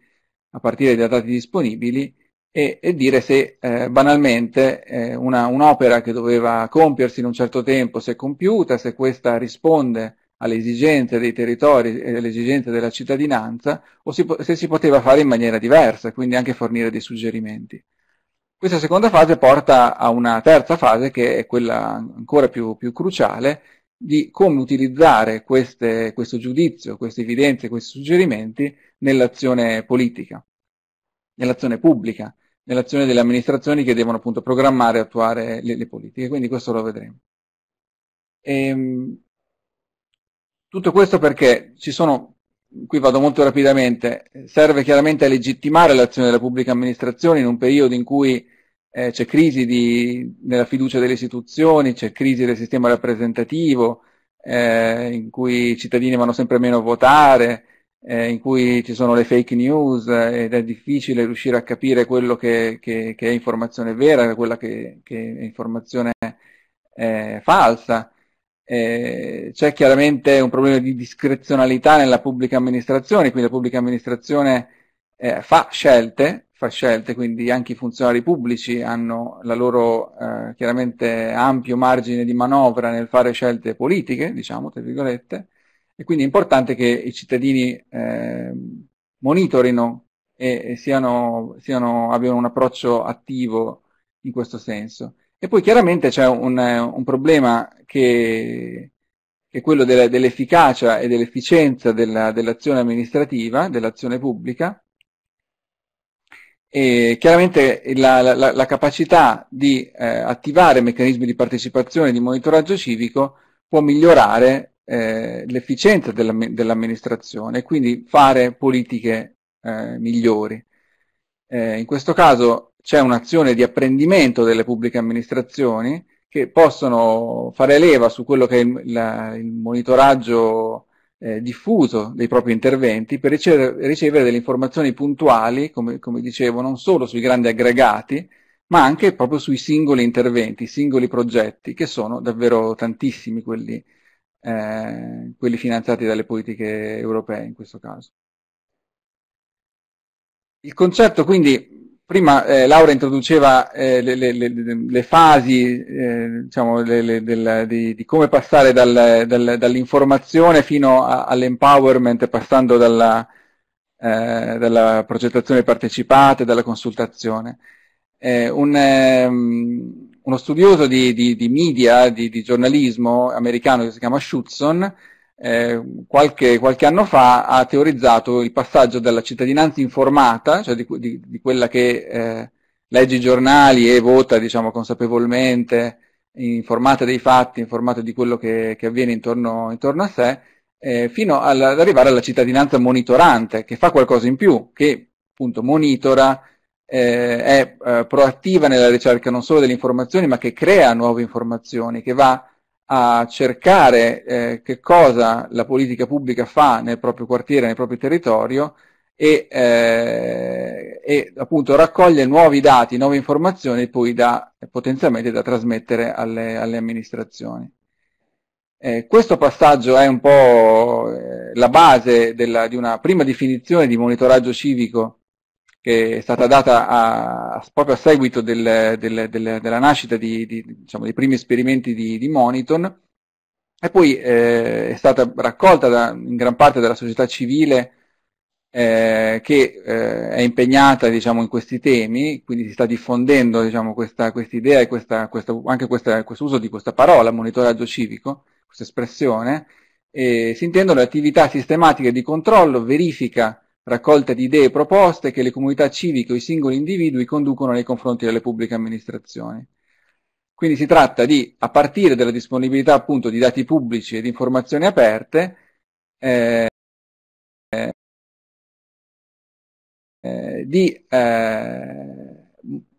a partire dai dati disponibili e, e dire se eh, banalmente eh, una, un'opera che doveva compiersi in un certo tempo si è compiuta, se questa risponde alle esigenze dei territori e alle esigenze della cittadinanza o si, se si poteva fare in maniera diversa, quindi anche fornire dei suggerimenti. Questa seconda fase porta a una terza fase che è quella ancora più, più cruciale di come utilizzare queste, questo giudizio, queste evidenze, questi suggerimenti nell'azione politica, nell'azione pubblica, nell'azione delle amministrazioni che devono appunto programmare e attuare le, le politiche. Quindi questo lo vedremo. E, ehm, tutto questo perché ci sono qui vado molto rapidamente, serve chiaramente a legittimare l'azione della pubblica amministrazione in un periodo in cui eh, c'è crisi di, nella fiducia delle istituzioni, c'è crisi del sistema rappresentativo, eh, in cui i cittadini vanno sempre meno a votare, eh, in cui ci sono le fake news eh, ed è difficile riuscire a capire quello che, che, che è informazione vera e quella che, che è informazione eh, falsa. Eh, c'è chiaramente un problema di discrezionalità nella pubblica amministrazione, quindi la pubblica amministrazione eh, fa scelte, fa scelte, quindi anche i funzionari pubblici hanno la loro eh, chiaramente ampio margine di manovra nel fare scelte politiche, diciamo, tra virgolette, e quindi è importante che i cittadini ehm, monitorino e, e siano, siano, abbiano un approccio attivo in questo senso. E poi chiaramente c'è un, un problema che, che, è quello della, dell'efficacia e dell'efficienza della, dell'azione amministrativa, dell'azione pubblica, e chiaramente la, la, la capacità di eh, attivare meccanismi di partecipazione e di monitoraggio civico può migliorare eh, l'efficienza della, dell'amministrazione e quindi fare politiche eh, migliori. Eh, in questo caso c'è un'azione di apprendimento delle pubbliche amministrazioni che possono fare leva su quello che è il, la, il monitoraggio eh, diffuso dei propri interventi per ricevere, ricevere delle informazioni puntuali, come, come, dicevo, non solo sui grandi aggregati, ma anche proprio sui singoli interventi, i singoli progetti, che sono davvero tantissimi quelli, eh, quelli finanziati dalle politiche europee in questo caso. Il concetto quindi prima eh, Laura introduceva eh, le, le, le, le, fasi eh, diciamo, del, di, di, come passare dal, dal, dall'informazione fino a, all'empowerment passando dalla, eh, dalla, progettazione partecipata e dalla consultazione. Eh, un, ehm, uno studioso di, di, di media, di, giornalismo americano che si chiama Schutzon, eh, qualche, qualche, anno fa ha teorizzato il passaggio dalla cittadinanza informata, cioè di, di, di quella che eh, legge i giornali e vota diciamo, consapevolmente, informata dei fatti, informata di quello che, che avviene intorno, intorno, a sé, eh, fino alla, ad arrivare alla cittadinanza monitorante, che fa qualcosa in più, che appunto monitora, eh, è eh, proattiva nella ricerca non solo delle informazioni, ma che crea nuove informazioni, che va a cercare eh, che cosa la politica pubblica fa nel proprio quartiere, nel proprio territorio e, eh, e appunto raccoglie nuovi dati, nuove informazioni poi da, potenzialmente da trasmettere alle, alle amministrazioni. Eh, questo passaggio è un po' eh, la base della, di una prima definizione di monitoraggio civico che è stata data a, proprio a seguito del, del, del, della nascita di, di, diciamo, dei primi esperimenti di, di Moniton e poi eh, è stata raccolta da, in gran parte dalla società civile eh, che eh, è impegnata diciamo, in questi temi, quindi si sta diffondendo diciamo, questa idea e questa, questa, anche questo uso di questa parola, monitoraggio civico, questa espressione, si intendono le attività sistematiche di controllo, verifica, raccolta di idee e proposte che le comunità civiche o i singoli individui conducono nei confronti delle pubbliche amministrazioni. Quindi si tratta di, a partire dalla disponibilità appunto di dati pubblici e di informazioni aperte, eh, eh di eh,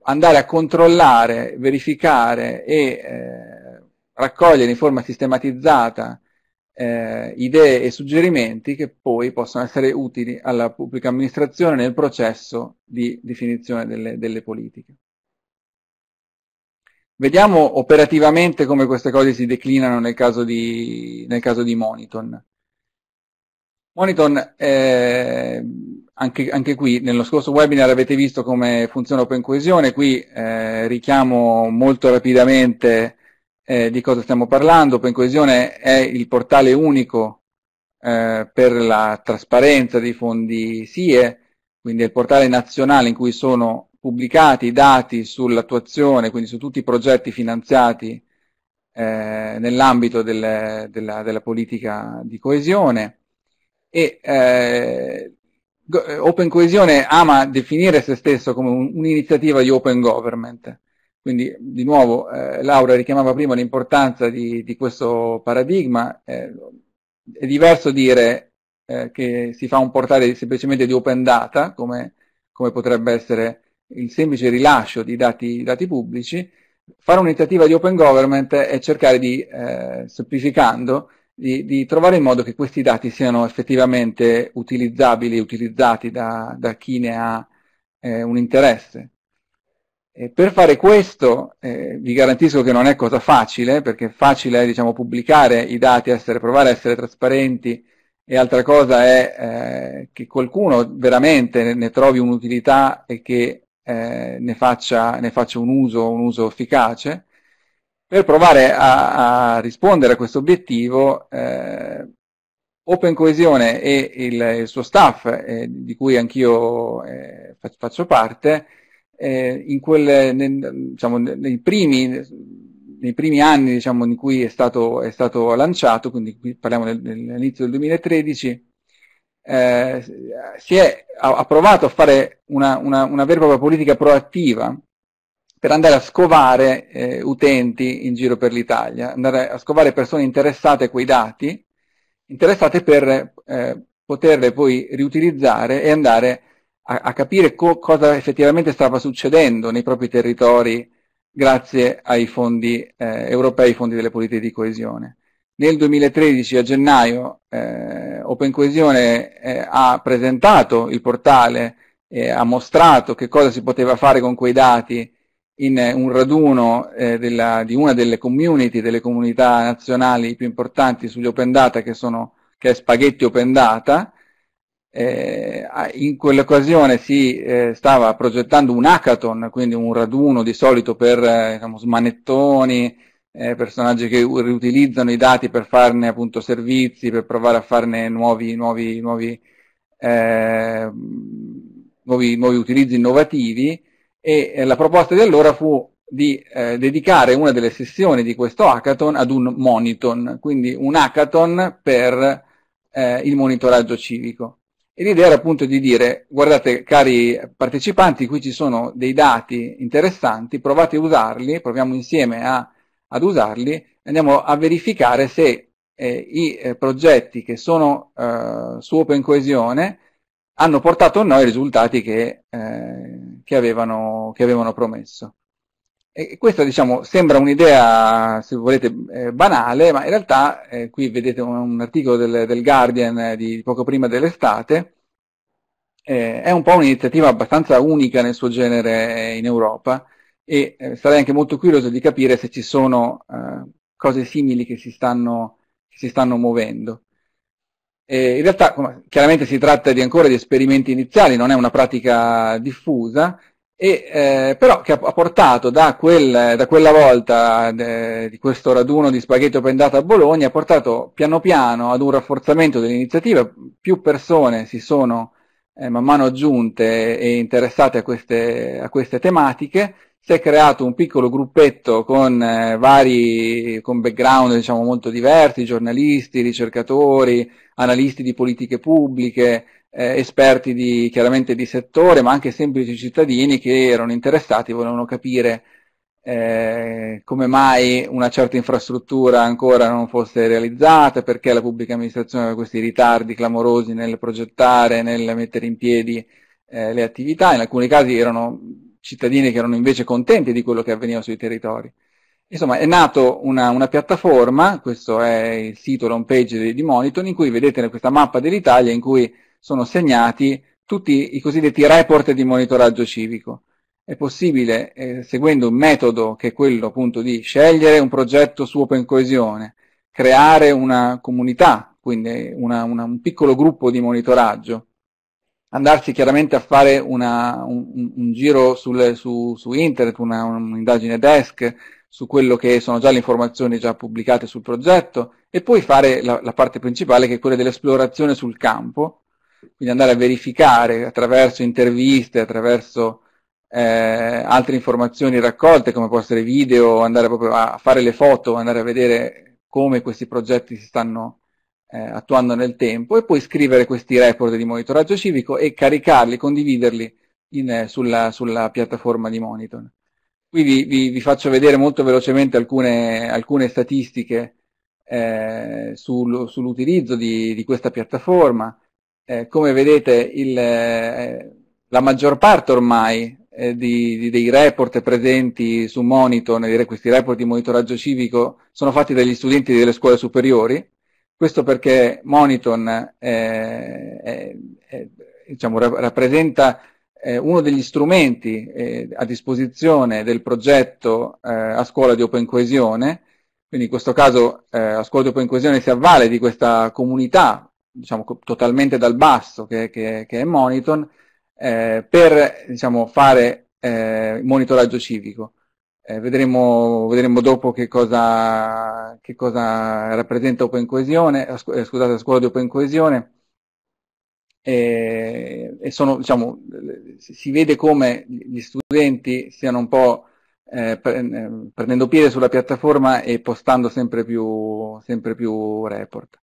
andare a controllare, verificare e eh, raccogliere in forma sistematizzata eh, idee e suggerimenti che poi possono essere utili alla pubblica amministrazione nel processo di definizione delle, delle politiche. Vediamo operativamente come queste cose si declinano nel caso di, nel caso di Moniton. Moniton, eh, anche, anche, qui nello scorso webinar avete visto come funziona Open Coesione, qui eh, richiamo molto rapidamente eh, di cosa stiamo parlando. Open Coesione è il portale unico eh, per la trasparenza dei fondi SIE, quindi è il portale nazionale in cui sono pubblicati i dati sull'attuazione, quindi su tutti i progetti finanziati eh, nell'ambito del, della, della, politica di coesione. E, eh, Open Coesione ama definire se stesso come un'iniziativa di open government, quindi di nuovo eh, Laura richiamava prima l'importanza di, di questo paradigma, eh, è diverso dire eh, che si fa un portale semplicemente di open data, come, come potrebbe essere il semplice rilascio di dati, dati pubblici, fare un'iniziativa di open government è cercare di, eh, semplificando, di, di, trovare in modo che questi dati siano effettivamente utilizzabili, utilizzati da, da chi ne ha eh, un interesse. E per fare questo eh, vi garantisco che non è cosa facile, perché facile è diciamo, pubblicare i dati, essere, provare a essere trasparenti e altra cosa è eh, che qualcuno veramente ne, trovi un'utilità e che eh, ne, faccia, ne, faccia, un uso, un uso efficace. Per provare a, a rispondere a questo obiettivo, eh, Open Coesione e il, il suo staff, eh, di cui anch'io eh, faccio parte, eh, in quel, nel, diciamo, nei, primi, nei, primi, anni diciamo, in cui è stato, è stato, lanciato, quindi parliamo dell'inizio del 2013, eh, si è, ha, provato a fare una, una, una, vera e propria politica proattiva per andare a scovare eh, utenti in giro per l'Italia, andare a scovare persone interessate a quei dati, interessate per eh, poterle poi riutilizzare e andare a, a capire co- cosa effettivamente stava succedendo nei propri territori grazie ai fondi eh, europei, ai fondi delle politiche di coesione. Nel 2013 a gennaio eh, Open Coesione eh, ha presentato il portale eh, ha mostrato che cosa si poteva fare con quei dati in eh, un raduno eh, della, di una delle community, delle comunità nazionali più importanti sugli open data che, sono, che è Spaghetti Open Data, eh, ah, in quell'occasione si eh, stava progettando un hackathon, quindi un raduno di solito per eh, diciamo, smanettoni, eh, personaggi che riutilizzano i dati per farne appunto servizi, per provare a farne nuovi, nuovi, nuovi, eh, nuovi, nuovi utilizzi innovativi e eh, la proposta di allora fu di dedicare una delle sessioni di questo hackathon ad un monitor, quindi un hackathon per il monitoraggio civico. E l'idea era appunto di dire, guardate cari partecipanti, qui ci sono dei dati interessanti, provate a usarli, proviamo insieme a, ad usarli, e andiamo a verificare se eh, i eh, progetti che sono eh, su Open Coesione hanno portato o no i risultati che, eh, che, avevano, che avevano promesso. E questo diciamo, sembra un'idea, se volete, eh, banale, ma in realtà eh, qui vedete un, un articolo del, del Guardian eh, di poco prima dell'estate, eh, è un po' un'iniziativa abbastanza unica nel suo genere eh, in Europa e sarei anche molto curioso di capire se ci sono cose simili che si stanno, che si stanno muovendo. E in realtà chiaramente si tratta di ancora di esperimenti iniziali, non è una pratica diffusa, e, eh, però che ha portato da, quel, da quella volta eh, di questo raduno di spaghetti open data a Bologna, ha portato piano piano ad un rafforzamento dell'iniziativa, più persone si sono eh, man mano aggiunte e interessate a queste, a queste, tematiche, si è creato un piccolo gruppetto con eh, vari, con background diciamo molto diversi, giornalisti, ricercatori, analisti di politiche pubbliche, eh, esperti di, chiaramente di settore, ma anche semplici cittadini che erano interessati, volevano capire eh, come mai una certa infrastruttura ancora non fosse realizzata, perché la pubblica amministrazione aveva questi ritardi clamorosi nel progettare, nel mettere in piedi eh, le attività, in alcuni casi erano cittadini che erano invece contenti di quello che avveniva sui territori. Insomma, è nata una, una, piattaforma, questo è il sito, l'home page di, di Moniton, in cui vedete questa mappa dell'Italia in cui sono segnati tutti i cosiddetti report di monitoraggio civico. È possibile, eh, seguendo un metodo che è quello appunto di scegliere un progetto su Open Coesione, creare una comunità, quindi una, una, un piccolo gruppo di monitoraggio, andarsi chiaramente a fare una, un, un, giro sul, su, su, internet, un'indagine desk, su quello che sono già le informazioni già pubblicate sul progetto e poi fare la, la parte principale che è quella dell'esplorazione sul campo quindi andare a verificare attraverso interviste, attraverso eh, altre informazioni raccolte come può essere video, andare proprio a fare le foto, andare a vedere come questi progetti si stanno eh, attuando nel tempo e poi scrivere questi report di monitoraggio civico e caricarli, condividerli in, eh, sulla, sulla, piattaforma di Monitor. Qui vi, vi, vi, faccio vedere molto velocemente alcune, alcune statistiche eh, sul, sull'utilizzo di, di, questa piattaforma. Eh, come vedete il, eh, la maggior parte ormai eh, di, di, dei report presenti su Monitor, questi report di monitoraggio civico, sono fatti dagli studenti delle scuole superiori, questo perché Moniton eh, diciamo, rappresenta eh, uno degli strumenti a disposizione del progetto a scuola di Open Coesione, quindi in questo caso eh, a scuola di Open Coesione si avvale di questa comunità diciamo, totalmente dal basso, che, che, che è Moniton, eh, per diciamo, fare eh, monitoraggio civico. Eh, vedremo, vedremo, dopo che cosa, che cosa rappresenta Open Coesione, eh, eh, scusate, la scuola di Open Coesione. E, e sono, diciamo, si vede come gli studenti stiano un po' eh, eh, prendendo piede sulla piattaforma e postando sempre più, sempre più report.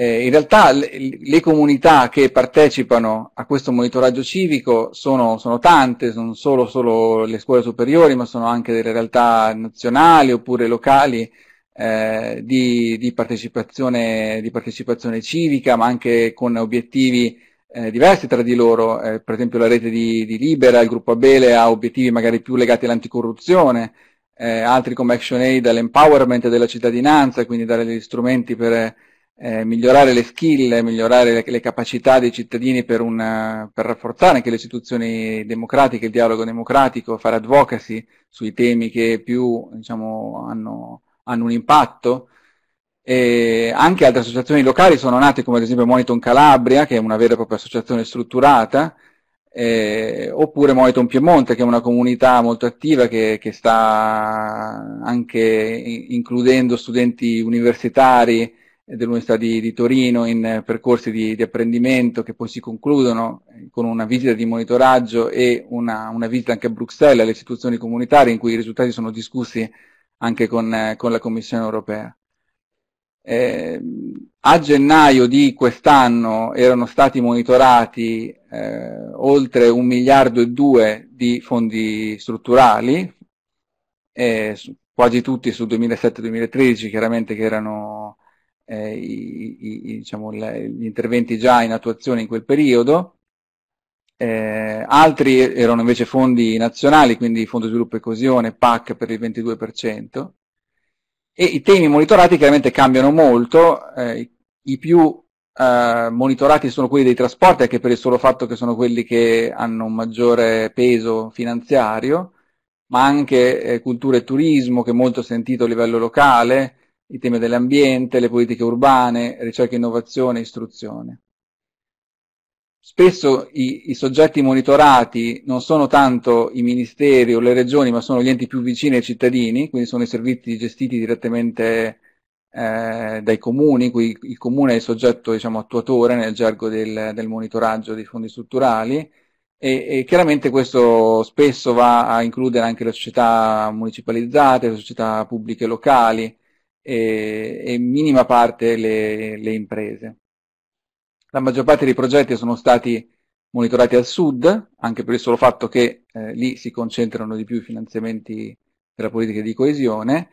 Eh, in realtà le, le, comunità che partecipano a questo monitoraggio civico sono, sono tante, non solo, solo, le scuole superiori, ma sono anche delle realtà nazionali oppure locali eh, di, di, partecipazione, di, partecipazione, civica, ma anche con obiettivi eh, diversi tra di loro. Eh, per esempio la rete di, di, Libera, il gruppo Abele ha obiettivi magari più legati all'anticorruzione, eh, altri come ActionAid all'empowerment della cittadinanza, quindi dare degli strumenti per eh, migliorare le skill, migliorare le, le capacità dei cittadini per, una, per, rafforzare anche le istituzioni democratiche, il dialogo democratico, fare advocacy sui temi che più diciamo, hanno, hanno, un impatto. E anche altre associazioni locali sono nate, come ad esempio Moniton Calabria, che è una vera e propria associazione strutturata, eh, oppure Moniton Piemonte, che è una comunità molto attiva che, che sta anche includendo studenti universitari dell'Università di, di, Torino in eh, percorsi di, di, apprendimento che poi si concludono eh, con una visita di monitoraggio e una, una, visita anche a Bruxelles alle istituzioni comunitarie in cui i risultati sono discussi anche con, eh, con la Commissione europea. Eh, a gennaio di quest'anno erano stati monitorati eh, oltre un miliardo e due di fondi strutturali, eh, quasi tutti su 2007-2013 chiaramente che erano eh, i, i, diciamo, le, gli interventi già in attuazione in quel periodo, eh, altri erano invece fondi nazionali, quindi Fondo Sviluppo e Coesione, PAC per il 22%, e i temi monitorati chiaramente cambiano molto, eh, i più eh, monitorati sono quelli dei trasporti, anche per il solo fatto che sono quelli che hanno un maggiore peso finanziario, ma anche eh, cultura e turismo, che è molto sentito a livello locale, i temi dell'ambiente, le politiche urbane, ricerca, innovazione, istruzione. Spesso i, i, soggetti monitorati non sono tanto i ministeri o le regioni, ma sono gli enti più vicini ai cittadini, quindi sono i servizi gestiti direttamente eh, dai comuni, in cui il comune è il soggetto diciamo, attuatore nel gergo del, del, monitoraggio dei fondi strutturali e, e chiaramente questo spesso va a includere anche le società municipalizzate, le società pubbliche locali, e, e minima parte le, le, imprese. La maggior parte dei progetti sono stati monitorati al sud, anche per il solo fatto che eh, lì si concentrano di più i finanziamenti della politica di coesione,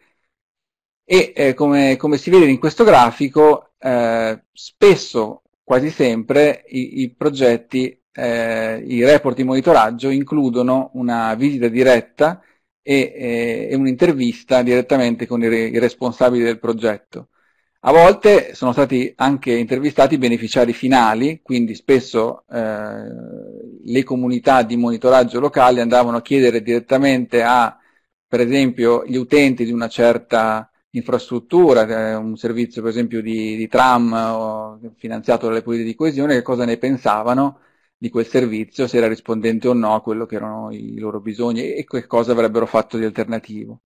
e eh, come, come, si vede in questo grafico, eh, spesso, quasi sempre, i, i progetti, eh, i report di monitoraggio includono una visita diretta e, e un'intervista direttamente con i, re, i responsabili del progetto. A volte sono stati anche intervistati beneficiari finali, quindi spesso eh, le comunità di monitoraggio locali andavano a chiedere direttamente a, per esempio, gli utenti di una certa infrastruttura, eh, un servizio per esempio di, di tram finanziato dalle politiche di coesione, che cosa ne pensavano di quel servizio, se era rispondente o no a quello che erano i loro bisogni e che cosa avrebbero fatto di alternativo.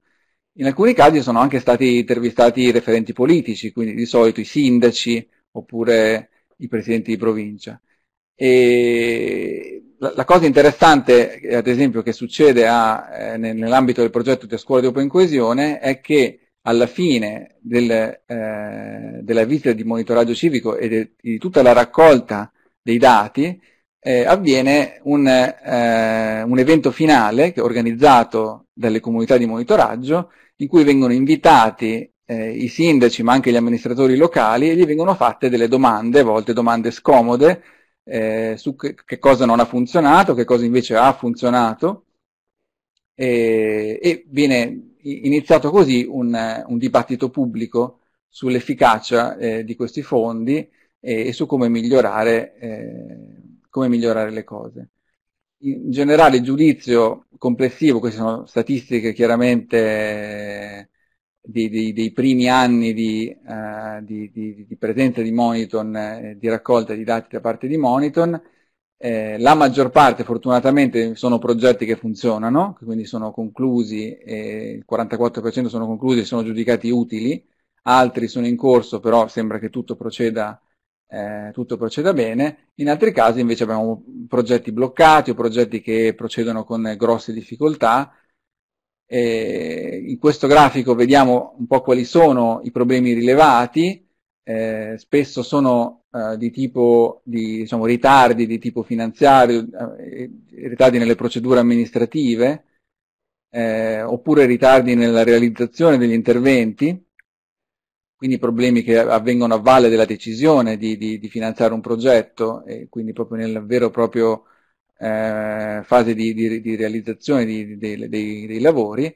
In alcuni casi sono anche stati intervistati i referenti politici, quindi di solito i sindaci oppure i presidenti di provincia. E la, la cosa interessante, ad esempio, che succede a, eh, nell'ambito del progetto di scuola di open coesione è che alla fine del, eh, della visita di monitoraggio civico e de, di tutta la raccolta dei dati, eh, avviene un, eh, un, evento finale organizzato dalle comunità di monitoraggio in cui vengono invitati eh, i sindaci ma anche gli amministratori locali e gli vengono fatte delle domande, a volte domande scomode, eh, su che, che, cosa non ha funzionato, che cosa invece ha funzionato e, e viene iniziato così un, un dibattito pubblico sull'efficacia eh, di questi fondi e, e, su come migliorare eh, come migliorare le cose. In generale giudizio complessivo, queste sono statistiche chiaramente eh, di, di, dei primi anni di, eh, di presenza di Moniton, eh, di raccolta di dati da parte di Moniton, eh, la maggior parte fortunatamente sono progetti che funzionano, quindi sono conclusi, eh, il 44% sono conclusi e sono giudicati utili, altri sono in corso, però sembra che tutto proceda eh, tutto proceda bene, in altri casi invece abbiamo progetti bloccati o progetti che procedono con grosse difficoltà. E in questo grafico vediamo un po' quali sono i problemi rilevati, eh, spesso sono eh, di tipo di, diciamo, ritardi di tipo finanziario, eh, ritardi nelle procedure amministrative, eh, oppure ritardi nella realizzazione degli interventi, quindi problemi che avvengono a valle della decisione di, di, di finanziare un progetto, quindi proprio nella vero e proprio eh, fase di, di realizzazione dei, dei, dei, lavori,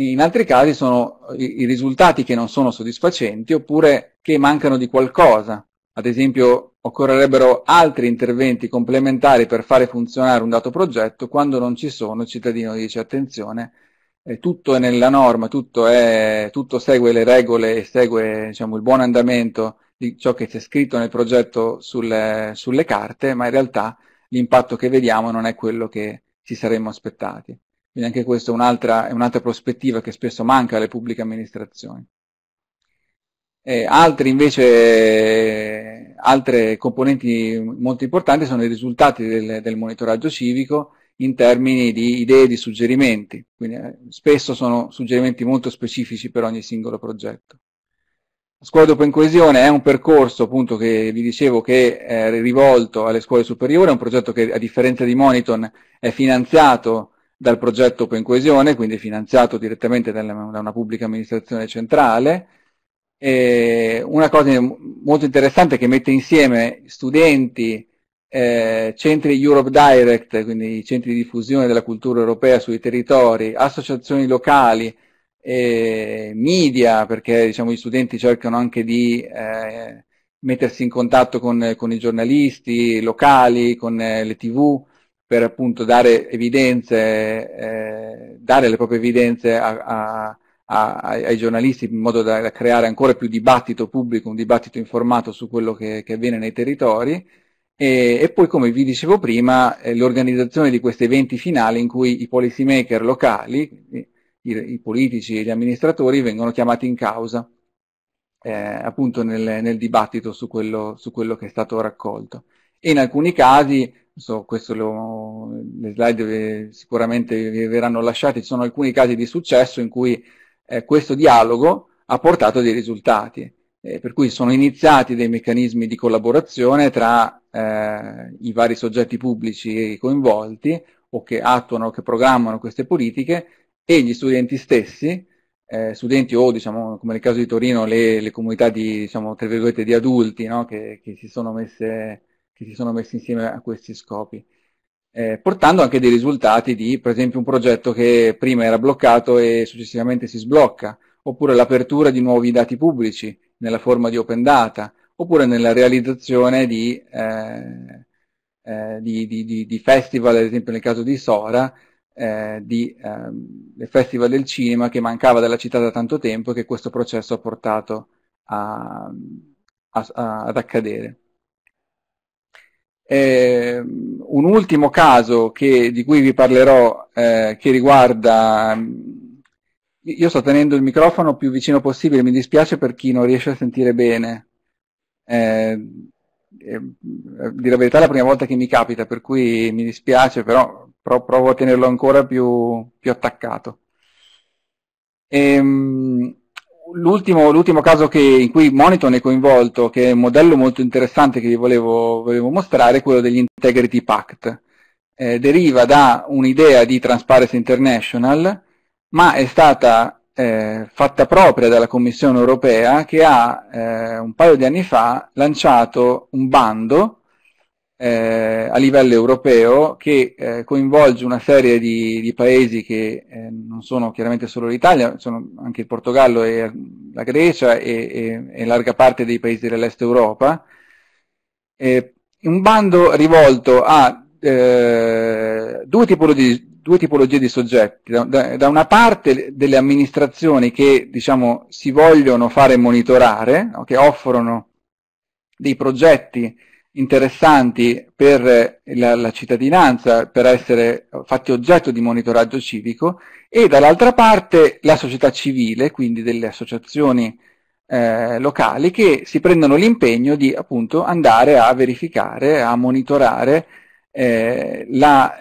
in altri casi sono i, i, risultati che non sono soddisfacenti oppure che mancano di qualcosa, ad esempio occorrerebbero altri interventi complementari per fare funzionare un dato progetto, quando non ci sono il cittadino dice attenzione eh, tutto è nella norma, tutto, è, tutto, segue le regole e segue diciamo, il buon andamento di ciò che c'è scritto nel progetto sulle, sulle carte, ma in realtà l'impatto che vediamo non è quello che ci saremmo aspettati. Quindi anche questa è un'altra, è un'altra prospettiva che spesso manca alle pubbliche amministrazioni. Eh, altri invece, altre componenti molto importanti sono i risultati del, del monitoraggio civico, in termini di idee, di suggerimenti, quindi eh, spesso sono suggerimenti molto specifici per ogni singolo progetto. La scuola di Open Coesione è un percorso, appunto, che vi dicevo che è rivolto alle scuole superiori, è un progetto che a differenza di Moniton è finanziato dal progetto Open Coesione, quindi finanziato direttamente da una pubblica amministrazione centrale. E una cosa molto interessante è che mette insieme studenti eh, centri Europe Direct, quindi i centri di diffusione della cultura europea sui territori, associazioni locali, eh, media, perché diciamo, gli studenti cercano anche di eh, mettersi in contatto con, con, i giornalisti locali, con eh, le tv, per appunto dare evidenze, eh, dare le proprie evidenze a, a, a, ai giornalisti in modo da, da, creare ancora più dibattito pubblico, un dibattito informato su quello che, che avviene nei territori e, e, poi, come vi dicevo prima, eh, l'organizzazione di questi eventi finali in cui i policy maker locali, i, i politici e gli amministratori vengono chiamati in causa, eh, appunto nel, nel dibattito su quello, su quello, che è stato raccolto. E in alcuni casi, so, lo, le slide sicuramente vi verranno lasciate, ci sono alcuni casi di successo in cui eh, questo dialogo ha portato dei risultati eh, per cui sono iniziati dei meccanismi di collaborazione tra eh, i vari soggetti pubblici coinvolti o che attuano che programmano queste politiche e gli studenti stessi, eh, studenti o diciamo, come nel caso di Torino le, le comunità di, diciamo, di adulti no? che, che, si messe, che, si sono messe, insieme a questi scopi. Eh, portando anche dei risultati di, per esempio, un progetto che prima era bloccato e successivamente si sblocca, oppure l'apertura di nuovi dati pubblici nella forma di open data, oppure nella realizzazione di, eh, eh, di, di, di festival, ad esempio nel caso di Sora, eh, di, ehm, Festival del Cinema che mancava dalla città da tanto tempo e che questo processo ha portato a, a, a, ad accadere. Eh, un ultimo caso che, di cui vi parlerò eh, che riguarda io sto tenendo il microfono più vicino possibile, mi dispiace per chi non riesce a sentire bene. Eh, eh, dire la verità è la prima volta che mi capita, per cui mi dispiace, però pro- provo a tenerlo ancora più, più attaccato. Ehm, l'ultimo, l'ultimo, caso che, in cui Moniton è coinvolto, che è un modello molto interessante che vi volevo, volevo mostrare, è quello degli Integrity Pact. Eh, deriva da un'idea di Transparency International ma è stata eh, fatta propria dalla Commissione europea che ha eh, un paio di anni fa lanciato un bando eh, a livello europeo che eh, coinvolge una serie di, di paesi che eh, non sono chiaramente solo l'Italia, sono anche il Portogallo e la Grecia e, e, e larga parte dei paesi dell'est Europa. Eh, un bando rivolto a eh, due, tipologie, due, tipologie, di soggetti. Da, da, una parte delle amministrazioni che diciamo, si vogliono fare monitorare, no? che offrono dei progetti interessanti per la, la, cittadinanza, per essere fatti oggetto di monitoraggio civico, e dall'altra parte la società civile, quindi delle associazioni eh, locali, che si prendono l'impegno di appunto andare a verificare, a monitorare eh, la,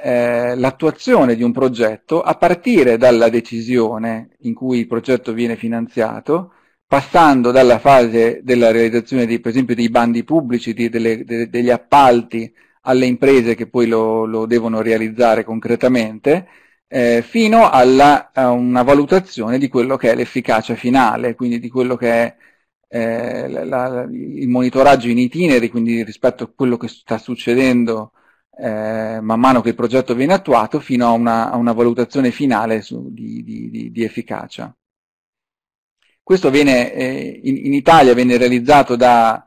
eh, l'attuazione di un progetto a partire dalla decisione in cui il progetto viene finanziato, passando dalla fase della realizzazione di, per esempio dei bandi pubblici, di, delle, de, degli appalti alle imprese che poi lo, lo devono realizzare concretamente, eh, fino alla, a una valutazione di quello che è l'efficacia finale, quindi di quello che è eh, la, la, il monitoraggio in itineri, quindi rispetto a quello che sta succedendo eh, man mano che il progetto viene attuato fino a una, a una valutazione finale su, di, di, di, efficacia. Questo viene, eh, in, in, Italia viene realizzato da,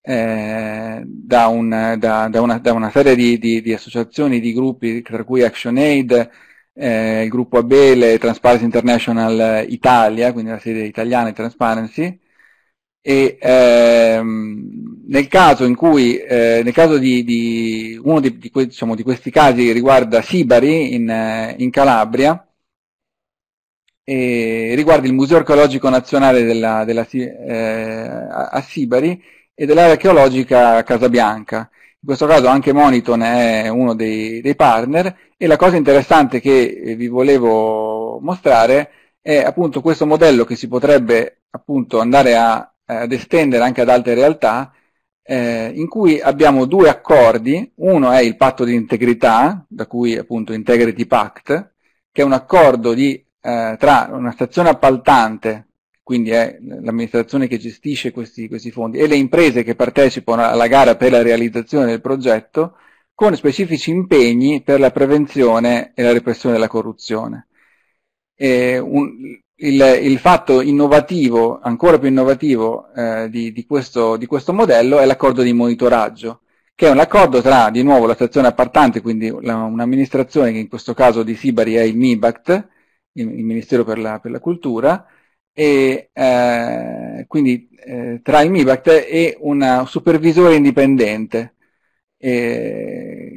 eh, da, un, da, da una, una, serie di, di, associazioni, di gruppi, tra cui ActionAid, eh, il gruppo Abele, Transparency International Italia, quindi la sede italiana di Transparency, e ehm, nel caso in cui eh, nel caso di, di uno di, di, que, diciamo, di, questi casi riguarda Sibari in, eh, in Calabria e riguarda il Museo Archeologico Nazionale della, della, eh, a Sibari e dell'area archeologica Casabianca. In questo caso anche Moniton è uno dei, dei partner e la cosa interessante che eh, vi volevo mostrare è appunto questo modello che si potrebbe appunto andare a eh, ad estendere anche ad altre realtà, eh, in cui abbiamo due accordi, uno è il patto di integrità, da cui appunto Integrity Pact, che è un accordo di, eh, tra una stazione appaltante, quindi è l'amministrazione che gestisce questi, questi fondi, e le imprese che partecipano alla gara per la realizzazione del progetto, con specifici impegni per la prevenzione e la repressione della corruzione. Un, il, il, fatto innovativo, ancora più innovativo eh, di, di, questo, di, questo, modello è l'accordo di monitoraggio, che è un accordo tra di nuovo la stazione appartante, quindi la, un'amministrazione che in questo caso di Sibari è il MIBACT, il, il Ministero per la, per la, Cultura, e eh, quindi eh, tra il MIBACT e un supervisore indipendente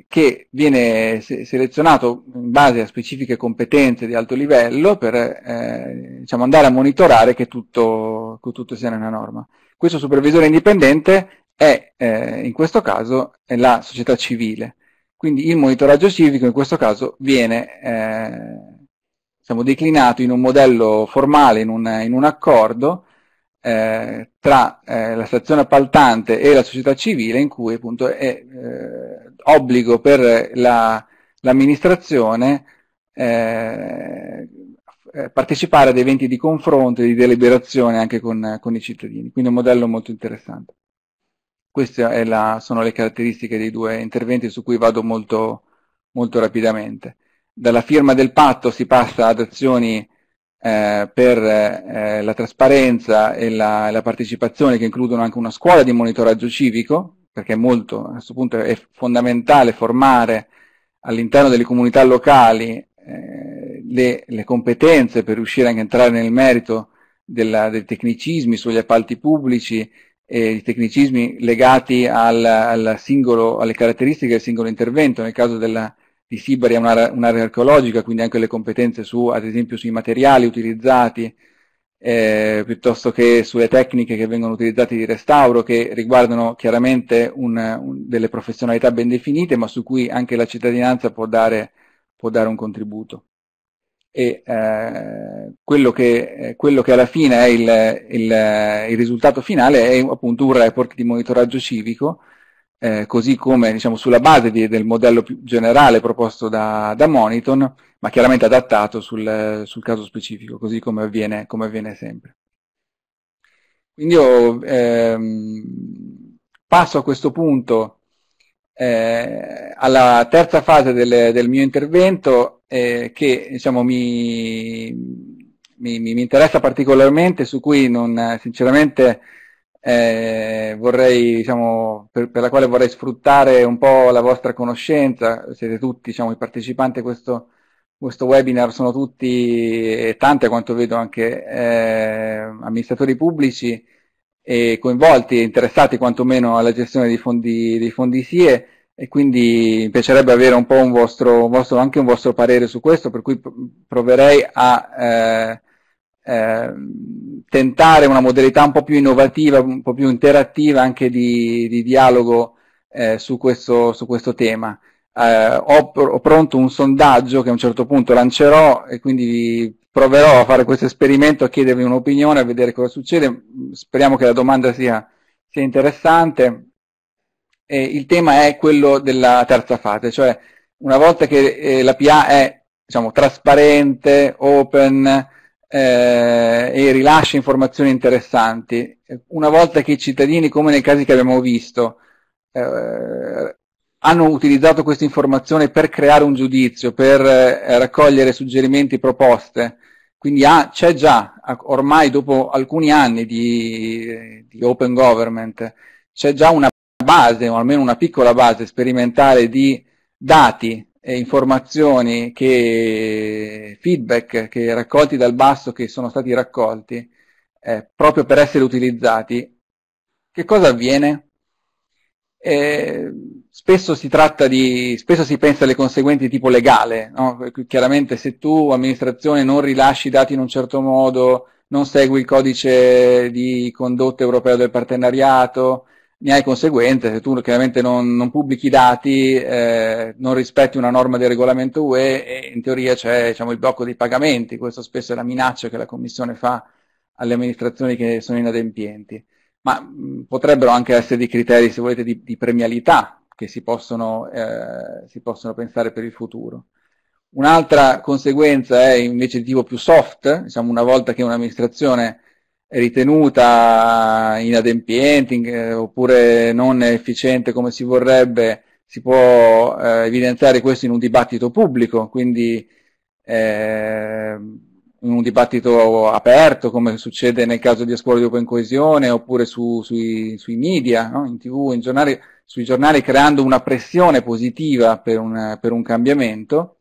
che viene se- selezionato in base a specifiche competenze di alto livello per eh, diciamo andare a monitorare che tutto, che tutto sia nella norma. Questo supervisore indipendente è eh, in questo caso la società civile, quindi il monitoraggio civico in questo caso viene eh, diciamo, declinato in un modello formale, in un, in un accordo eh, tra eh, la stazione appaltante e la società civile in cui appunto è eh, obbligo per la, l'amministrazione eh, eh, partecipare ad eventi di confronto e di deliberazione anche con, con, i cittadini. Quindi un modello molto interessante. Queste la, sono le caratteristiche dei due interventi su cui vado molto, molto rapidamente. Dalla firma del patto si passa ad azioni eh, per eh, la trasparenza e la, la partecipazione che includono anche una scuola di monitoraggio civico, perché è molto, a questo punto è fondamentale formare all'interno delle comunità locali eh, le, le, competenze per riuscire anche a entrare nel merito della, dei tecnicismi sugli appalti pubblici e i tecnicismi legati al, al singolo, alle caratteristiche del singolo intervento, nel caso della, di Sibari è un'area, un'area archeologica, quindi anche le competenze su, ad esempio, sui materiali utilizzati, eh, piuttosto che sulle tecniche che vengono utilizzate di restauro, che riguardano chiaramente un, un, delle professionalità ben definite, ma su cui anche la cittadinanza può dare, può dare un contributo. E, eh, quello, che, eh, quello, che, alla fine è il, il, il risultato finale è appunto un report di monitoraggio civico eh, così come diciamo, sulla base di, del modello più generale proposto da, da Moniton, ma chiaramente adattato sul, sul caso specifico, così come avviene, come avviene sempre. Quindi io ehm, passo a questo punto eh, alla terza fase del, del mio intervento eh, che diciamo, mi, mi, mi, interessa particolarmente, su cui non, sinceramente eh, vorrei, diciamo, per, per, la quale vorrei sfruttare un po' la vostra conoscenza, siete tutti diciamo, i partecipanti a questo, questo webinar, sono tutti e a quanto vedo anche eh, amministratori pubblici e coinvolti interessati quantomeno alla gestione dei fondi, dei fondi SIE e quindi mi piacerebbe avere un po' un vostro, un vostro, anche un vostro parere su questo, per cui proverei a eh, Ehm, tentare una modalità un po' più innovativa, un po' più interattiva anche di, di dialogo eh, su, questo, su, questo, tema. Eh, ho, pr- ho, pronto un sondaggio che a un certo punto lancerò e quindi proverò a fare questo esperimento, a chiedervi un'opinione, a vedere cosa succede. Speriamo che la domanda sia, sia interessante. E il tema è quello della terza fase, cioè una volta che eh, la PA è diciamo, trasparente, open, eh, e rilascia informazioni interessanti. Una volta che i cittadini, come nei casi che abbiamo visto, eh, hanno utilizzato questa informazione per creare un giudizio, per eh, raccogliere suggerimenti, proposte, quindi ah, c'è già, ormai dopo alcuni anni di, di open government, c'è già una base, o almeno una piccola base sperimentale di dati eh, informazioni, che feedback che raccolti dal basso, che sono stati raccolti, eh, proprio per essere utilizzati, che cosa avviene? Eh, spesso si tratta di, spesso si pensa alle conseguenze di tipo legale, no? chiaramente se tu amministrazione non rilasci i dati in un certo modo, non segui il codice di condotta europeo del partenariato, ne hai conseguenze, se tu chiaramente non, non pubblichi dati, eh, non rispetti una norma del regolamento UE, in teoria c'è diciamo, il blocco dei pagamenti, questa spesso è la minaccia che la Commissione fa alle amministrazioni che sono inadempienti, ma mh, potrebbero anche essere dei criteri, se volete, di, di premialità che si possono, eh, si possono pensare per il futuro. Un'altra conseguenza è invece di tipo più soft, diciamo una volta che un'amministrazione ritenuta inadempiente eh, oppure non efficiente come si vorrebbe, si può eh, evidenziare questo in un dibattito pubblico, quindi eh, in un dibattito aperto come succede nel caso di scuola di Open Coesione oppure su, sui, sui, media, no? in tv, in giornali, sui giornali creando una pressione positiva per un, per un cambiamento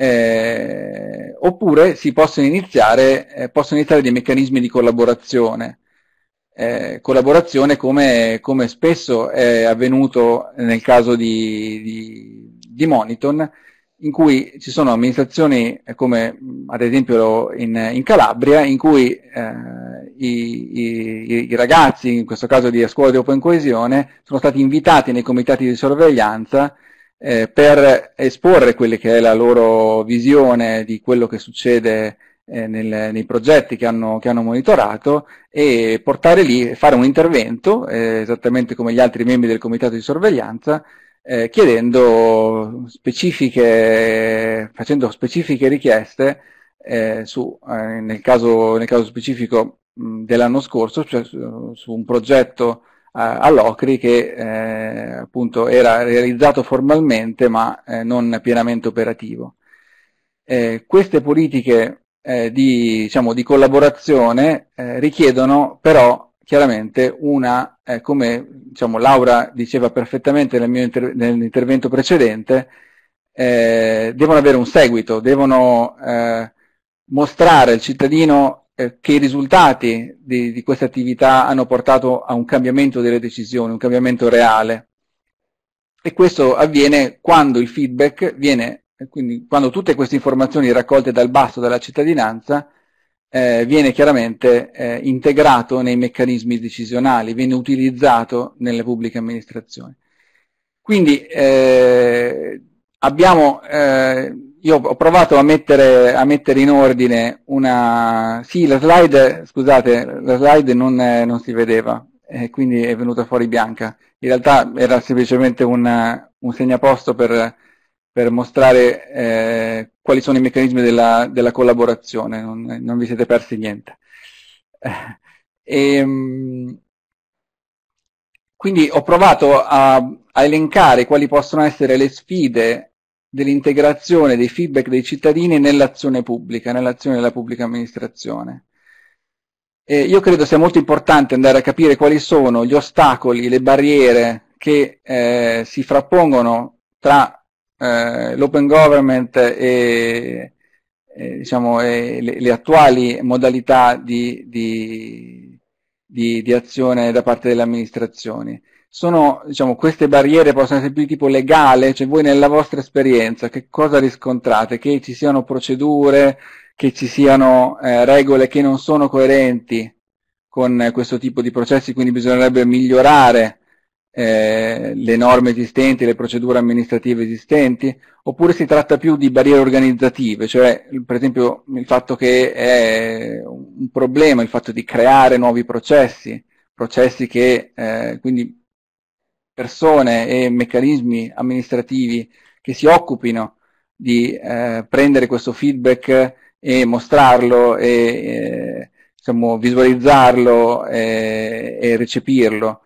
eh, oppure si possono iniziare, eh, possono iniziare, dei meccanismi di collaborazione, eh, collaborazione come, come, spesso è avvenuto nel caso di, di, di, Moniton, in cui ci sono amministrazioni eh, come ad esempio in, in Calabria, in cui eh, i, i, i, ragazzi, in questo caso di scuola di Open Coesione, sono stati invitati nei comitati di sorveglianza eh, per esporre quella che è la loro visione di quello che succede eh, nel, nei progetti che hanno, che hanno, monitorato e portare lì, fare un intervento, eh, esattamente come gli altri membri del comitato di sorveglianza, eh, chiedendo specifiche, facendo specifiche richieste eh, su, eh, nel, caso, nel, caso, specifico dell'anno scorso, cioè su, su un progetto all'Ocri che eh, appunto era realizzato formalmente ma eh, non pienamente operativo. Eh, queste politiche eh, di, diciamo, di, collaborazione eh, richiedono però chiaramente una, eh, come diciamo, Laura diceva perfettamente nel mio inter- nell'intervento precedente, devono avere un seguito, devono mostrare al cittadino eh, che i risultati di, di queste attività hanno portato a un cambiamento delle decisioni, un cambiamento reale. E questo avviene quando il feedback viene, eh, quindi quando tutte queste informazioni raccolte dal basso, dalla cittadinanza, eh, viene chiaramente eh, integrato nei meccanismi decisionali, viene utilizzato nelle pubbliche amministrazioni. Quindi eh, abbiamo eh, io ho provato a mettere, a mettere, in ordine una... Sì, la slide, scusate, la slide non, non si vedeva, e quindi è venuta fuori bianca. In realtà era semplicemente un, un segnaposto per, per mostrare eh, quali sono i meccanismi della, della collaborazione, non, non, vi siete persi niente. <laughs> E, ehm, quindi ho provato a, a elencare quali possono essere le sfide dell'integrazione dei feedback dei cittadini nell'azione pubblica, nell'azione della pubblica amministrazione. E io credo sia molto importante andare a capire quali sono gli ostacoli, le barriere che eh, si frappongono tra eh, l'open government e, e, diciamo, e le, le, attuali modalità di, di, di, di azione da parte delle amministrazioni sono, diciamo, queste barriere possono essere più di tipo legale, cioè voi nella vostra esperienza che cosa riscontrate? Che ci siano procedure, che ci siano eh, regole che non sono coerenti con eh, questo tipo di processi, quindi bisognerebbe migliorare eh, le norme esistenti, le procedure amministrative esistenti, oppure si tratta più di barriere organizzative, cioè per esempio il fatto che è un problema il fatto di creare nuovi processi, processi che eh, quindi persone e meccanismi amministrativi che si occupino di eh, prendere questo feedback e mostrarlo e eh, diciamo, visualizzarlo e, eh, e recepirlo.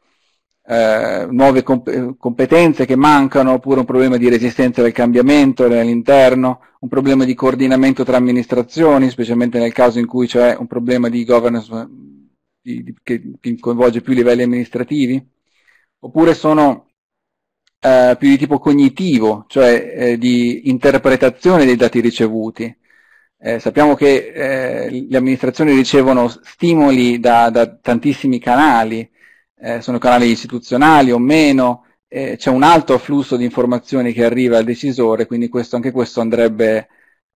Eh, nuove comp- competenze che mancano, oppure un problema di resistenza del cambiamento all'interno, un problema di coordinamento tra amministrazioni, specialmente nel caso in cui c'è un problema di governance di, di, che, che coinvolge più livelli amministrativi oppure sono eh, più di tipo cognitivo, cioè eh, di interpretazione dei dati ricevuti. Eh, sappiamo che eh, le amministrazioni ricevono stimoli da, da tantissimi canali, eh, sono canali istituzionali o meno, c'è un alto flusso di informazioni che arriva al decisore, quindi questo, anche questo andrebbe,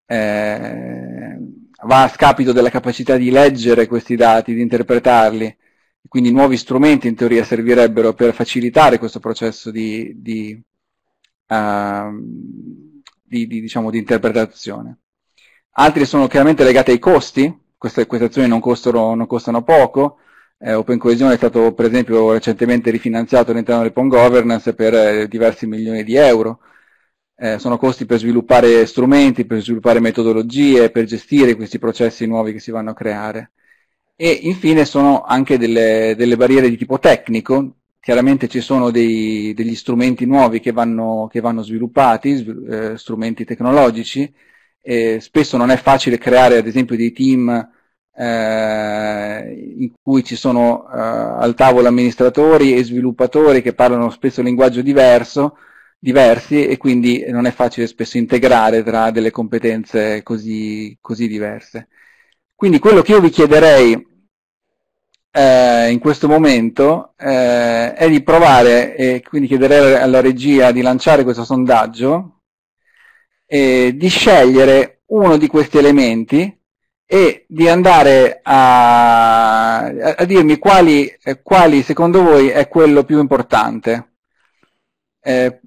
eh, va a scapito della capacità di leggere questi dati, di interpretarli quindi nuovi strumenti in teoria servirebbero per facilitare questo processo di, di, uh, di, di diciamo, interpretazione. Altri sono chiaramente legati ai costi, queste, queste azioni non costano, non costano poco, eh, Open Cohesion è stato per esempio recentemente rifinanziato all'interno dell'Open Governance per eh, diversi milioni di euro, eh, sono costi per sviluppare strumenti, per sviluppare metodologie, per gestire questi processi nuovi che si vanno a creare. E infine sono anche delle, delle barriere di tipo tecnico, chiaramente ci sono dei, degli strumenti nuovi che vanno, che vanno sviluppati, svil- eh, strumenti tecnologici, e spesso non è facile creare ad esempio dei team eh, in cui ci sono eh, al tavolo amministratori e sviluppatori che parlano spesso linguaggio diverso, diversi e quindi non è facile spesso integrare tra delle competenze così, così diverse. Quindi quello che io vi chiederei eh, in questo momento eh, è di provare, e quindi chiederei alla regia di lanciare questo sondaggio, eh, di scegliere uno di questi elementi e di andare a, a dirmi quali, quali, secondo voi è quello più importante. Eh,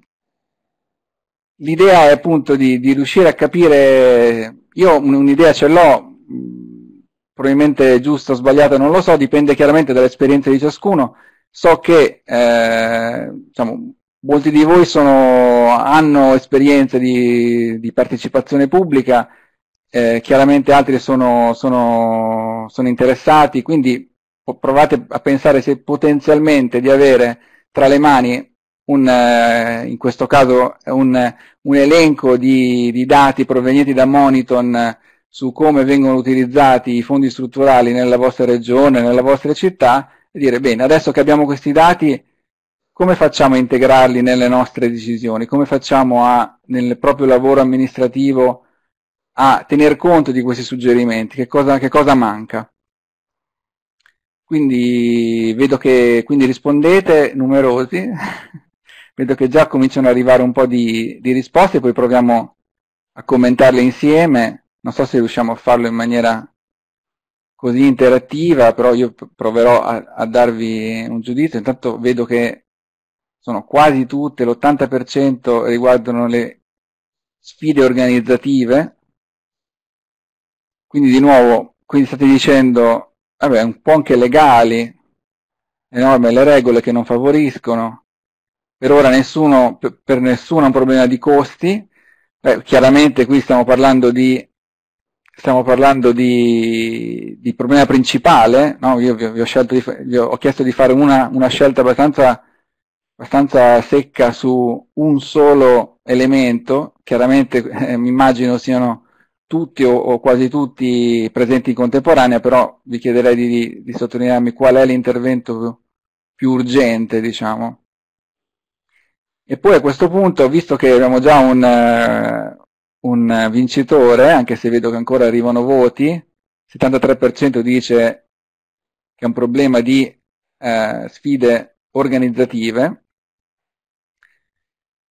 l'idea è appunto di, di, riuscire a capire, io un'idea ce l'ho, probabilmente giusta o sbagliata non lo so, dipende chiaramente dall'esperienza di ciascuno. So che eh, diciamo, molti di voi sono, hanno esperienze di, di partecipazione pubblica, eh, chiaramente altri sono, sono, sono interessati, quindi provate a pensare se potenzialmente di avere tra le mani un, eh, in questo caso un, un elenco di, di, dati provenienti da Moniton su come vengono utilizzati i fondi strutturali nella vostra regione, nella vostra città e dire bene, adesso che abbiamo questi dati, come facciamo a integrarli nelle nostre decisioni? Come facciamo a, nel proprio lavoro amministrativo a tener conto di questi suggerimenti? Che cosa, che cosa manca? Quindi vedo che quindi rispondete numerosi, <laughs> vedo che già cominciano ad arrivare un po' di, di risposte, poi proviamo a commentarle insieme non so se riusciamo a farlo in maniera così interattiva, però io proverò a, a darvi un giudizio. Intanto vedo che sono quasi tutte, l'80% riguardano le sfide organizzative. Quindi di nuovo, quindi state dicendo, vabbè, un po' anche legali, le norme, le regole che non favoriscono. Per ora nessuno, per nessuno è un problema di costi. Beh, chiaramente qui stiamo parlando di stiamo parlando di, di problema principale, no? io vi, vi, ho di, vi, ho chiesto di fare una, una scelta abbastanza, abbastanza, secca su un solo elemento, chiaramente eh, mi immagino siano tutti o, o, quasi tutti presenti in contemporanea, però vi chiederei di, di sottolinearmi qual è l'intervento più, più urgente, diciamo. E poi a questo punto, visto che abbiamo già un, eh, un vincitore, anche se vedo che ancora arrivano voti, 73% dice che è un problema di eh, sfide organizzative.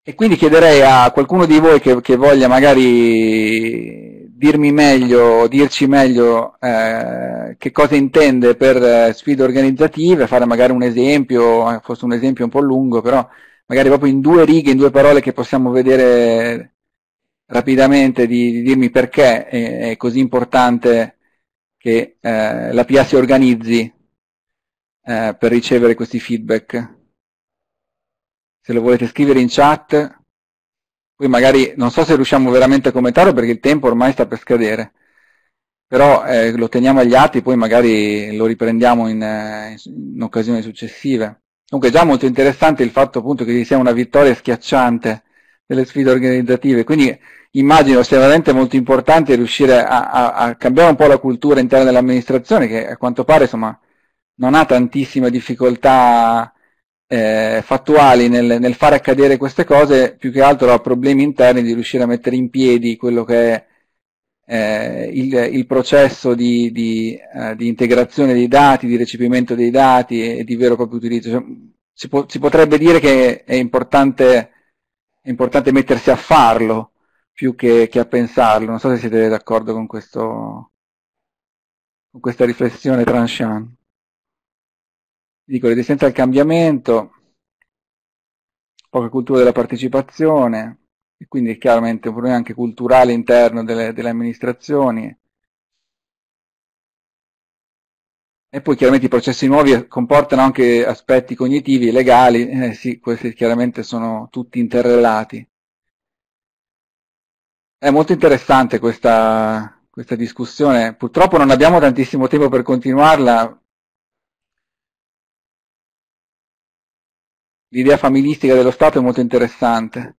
E quindi chiederei a qualcuno di voi che, che voglia magari dirmi meglio, dirci meglio eh, che cosa intende per eh, sfide organizzative, fare magari un esempio, eh, fosse un esempio un po' lungo, però magari proprio in due righe, in due parole che possiamo vedere rapidamente di, di dirmi perché è, è, così importante che eh, la PIA si organizzi eh, per ricevere questi feedback. Se lo volete scrivere in chat, poi magari non so se riusciamo veramente a commentarlo perché il tempo ormai sta per scadere, però eh, lo teniamo agli atti, poi magari lo riprendiamo in, eh, in occasioni successive. Comunque è già molto interessante il fatto appunto che ci sia una vittoria schiacciante delle sfide organizzative, quindi immagino sia veramente molto importante riuscire a, a, a cambiare un po' la cultura interna dell'amministrazione che a quanto pare insomma, non ha tantissime difficoltà eh, fattuali nel, nel fare accadere queste cose, più che altro ha problemi interni di riuscire a mettere in piedi quello che è eh, il, il, processo di, di, eh, di, integrazione dei dati, di recepimento dei dati e, e di vero e proprio utilizzo. Cioè, si, po- si, potrebbe dire che è importante, è importante mettersi a farlo, più che, che, a pensarlo. Non so se siete d'accordo con, questo, con questa riflessione Tranchant. Dico, resistenza al cambiamento, poca cultura della partecipazione, e quindi è chiaramente un problema anche culturale interno delle, delle amministrazioni. E poi chiaramente i processi nuovi comportano anche aspetti cognitivi legali, eh sì, questi chiaramente sono tutti interrelati. È molto interessante questa, questa discussione. Purtroppo non abbiamo tantissimo tempo per continuarla. L'idea familistica dello Stato è molto interessante.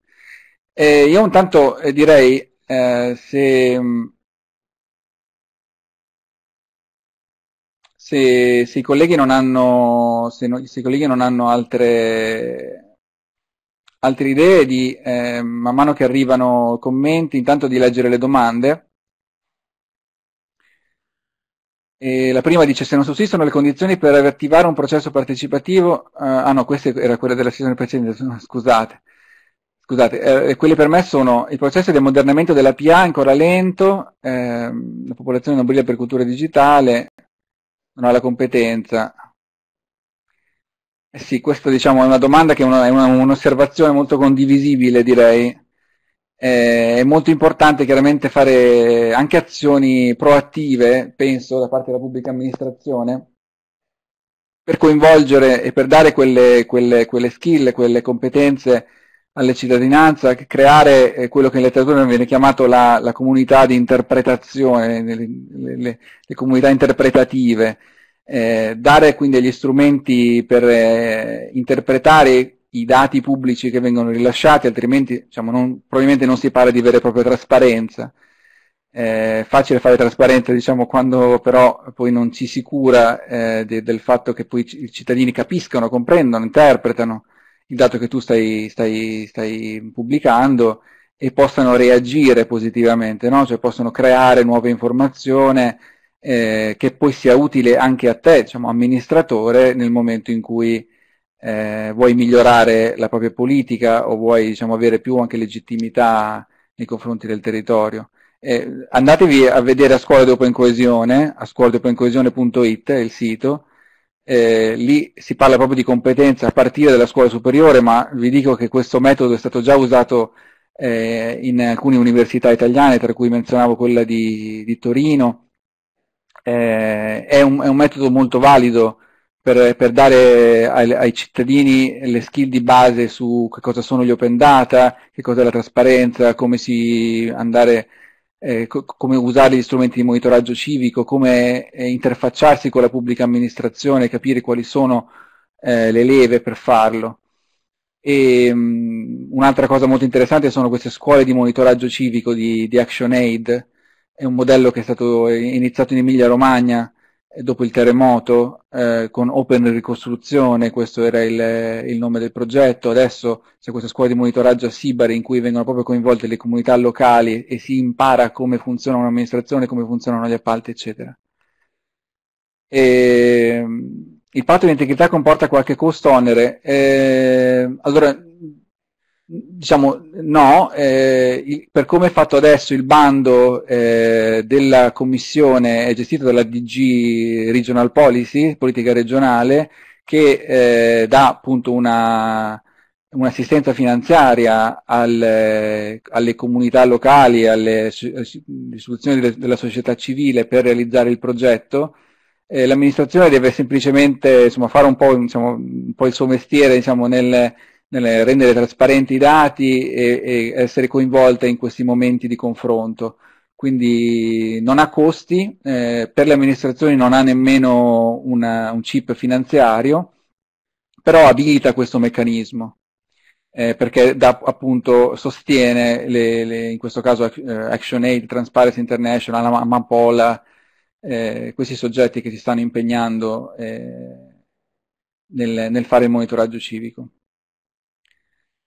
E io intanto eh, direi eh, se, se, se, i non hanno, se no, se i colleghi non hanno altre altre idee, di, eh, man mano che arrivano commenti, intanto di leggere le domande. E la prima dice se non sussistono le condizioni per attivare un processo partecipativo, eh, ah no, questa era quella della sessione precedente, <laughs> scusate. Scusate, eh, quelle per me sono il processo di ammodernamento della PA ancora lento, ehm, la popolazione non brilla per cultura digitale, non ha la competenza, eh sì, questa diciamo, è una domanda che è, una, è un'osservazione molto condivisibile, direi. Eh, è molto importante chiaramente fare anche azioni proattive, penso, da parte della pubblica amministrazione, per coinvolgere e per dare quelle, quelle, quelle skill, quelle competenze alle cittadinanze, creare eh, quello che in letteratura viene chiamato la, la comunità di interpretazione, le, le, le comunità interpretative eh, dare quindi degli strumenti per eh, interpretare i dati pubblici che vengono rilasciati, altrimenti diciamo, non, probabilmente non si parla di vera e propria trasparenza. È eh, facile fare trasparenza diciamo, quando però poi non ci si cura eh, de, del fatto che poi i cittadini capiscono, comprendono, interpretano il dato che tu stai, stai, stai pubblicando e possano reagire positivamente, no? cioè possono creare nuova informazione, eh, che poi sia utile anche a te, diciamo, amministratore, nel momento in cui eh, vuoi migliorare la propria politica o vuoi diciamo, avere più anche legittimità nei confronti del territorio. Eh, andatevi a vedere a Scuola dopo in Coesione, a scuola dopo in coesione.it, il sito, eh, lì si parla proprio di competenze a partire dalla scuola superiore, ma vi dico che questo metodo è stato già usato eh, in alcune università italiane, tra cui menzionavo quella di, di Torino, eh, è, un, è, un, metodo molto valido per, per dare ai, ai, cittadini le skill di base su che cosa sono gli open data, che cosa è la trasparenza, come, andare, eh, co- come usare gli strumenti di monitoraggio civico, come eh, interfacciarsi con la pubblica amministrazione, capire quali sono eh, le leve per farlo. E, um, un'altra cosa molto interessante sono queste scuole di monitoraggio civico di, di ActionAid, è un modello che è stato iniziato in Emilia Romagna eh, dopo il terremoto eh, con Open Ricostruzione, questo era il, il, nome del progetto, adesso c'è questa scuola di monitoraggio a Sibari in cui vengono proprio coinvolte le comunità locali e si impara come funziona un'amministrazione, come funzionano gli appalti, eccetera. E, mm, il patto di integrità comporta qualche costo onere. Eh, allora, diciamo no, eh, il, per come è fatto adesso il bando eh, della commissione è gestito dalla DG Regional Policy, politica regionale, che eh, dà appunto una, un'assistenza finanziaria al, eh, alle comunità locali, alle, alle istituzioni delle, della società civile per realizzare il progetto. Eh, l'amministrazione deve semplicemente insomma, fare un po', diciamo, un po', il suo mestiere diciamo, nel nel rendere trasparenti i dati e, e essere coinvolta in questi momenti di confronto. Quindi non ha costi, eh, per le amministrazioni non ha nemmeno una, un chip finanziario, però abilita questo meccanismo. Eh, perché da, appunto sostiene le, le, in questo caso eh, ActionAid, Transparency International, Mampola, eh, questi soggetti che si stanno impegnando eh, nel, nel, fare il monitoraggio civico.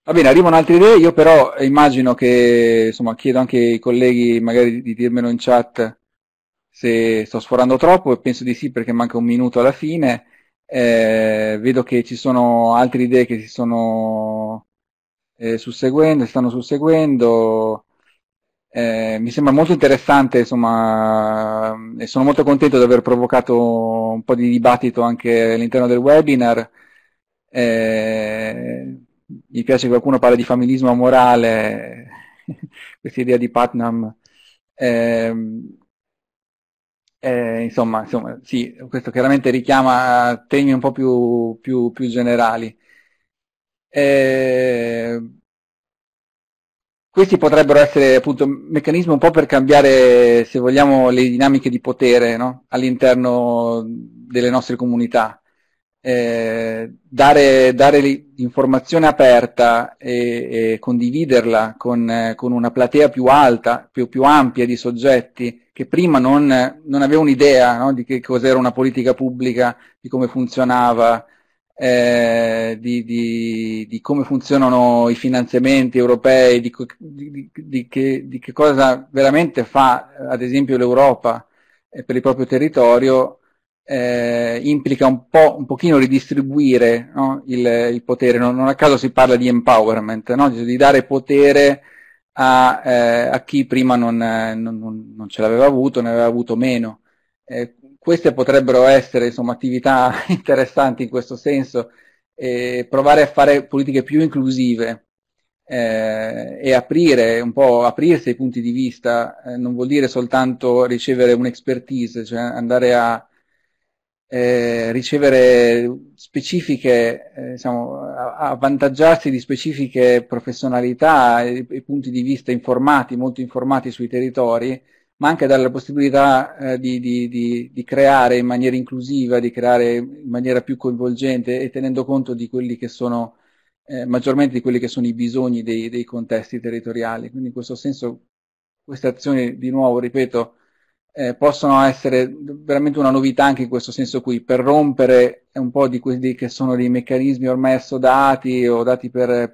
Va bene, arrivano altre idee, io però immagino che, insomma, chiedo anche ai colleghi magari di dirmelo in chat se sto sforando troppo, e penso di sì perché manca un minuto alla fine, eh, vedo che ci sono altre idee che si sono eh, susseguendo, stanno susseguendo, eh, mi sembra molto interessante, insomma, e sono molto contento di aver provocato un po' di dibattito anche all'interno del webinar. Eh, mi piace che qualcuno parli di familismo morale, <laughs> questa idea di Putnam. Eh, eh, insomma, insomma, sì, questo chiaramente richiama temi un po' più, più, più generali. Eh, questi potrebbero essere appunto meccanismi un po' per cambiare, se vogliamo, le dinamiche di potere no? all'interno delle nostre comunità eh, dare, dare l'informazione aperta e, e condividerla con, eh, con, una platea più alta, più, più, ampia di soggetti che prima non, non avevano idea no, di che cos'era una politica pubblica, di come funzionava, eh, di, di, di, come funzionano i finanziamenti europei, di, di che, che cosa veramente fa ad esempio l'Europa eh, per il proprio territorio, eh, implica un po' un pochino ridistribuire no? il, il, potere, non, non, a caso si parla di empowerment, no? Cioè di dare potere a, eh, a chi prima eh, non, non, non, ce l'aveva avuto, ne aveva avuto meno. Eh, queste potrebbero essere insomma, attività <laughs> interessanti in questo senso, provare a fare politiche più inclusive eh, e aprire un po', aprirsi ai punti di vista, eh, non vuol dire soltanto ricevere un'expertise, cioè andare a eh, ricevere specifiche, eh, diciamo, avvantaggiarsi di specifiche professionalità e, e, punti di vista informati, molto informati sui territori, ma anche dalla possibilità eh, di, di, di, di, creare in maniera inclusiva, di creare in maniera più coinvolgente e tenendo conto di quelli che sono eh, maggiormente di quelli che sono i bisogni dei, dei contesti territoriali. Quindi in questo senso queste azioni, di nuovo, ripeto, eh, possono essere veramente una novità anche in questo senso qui, per rompere un po' di quelli che sono dei meccanismi ormai assodati o dati per,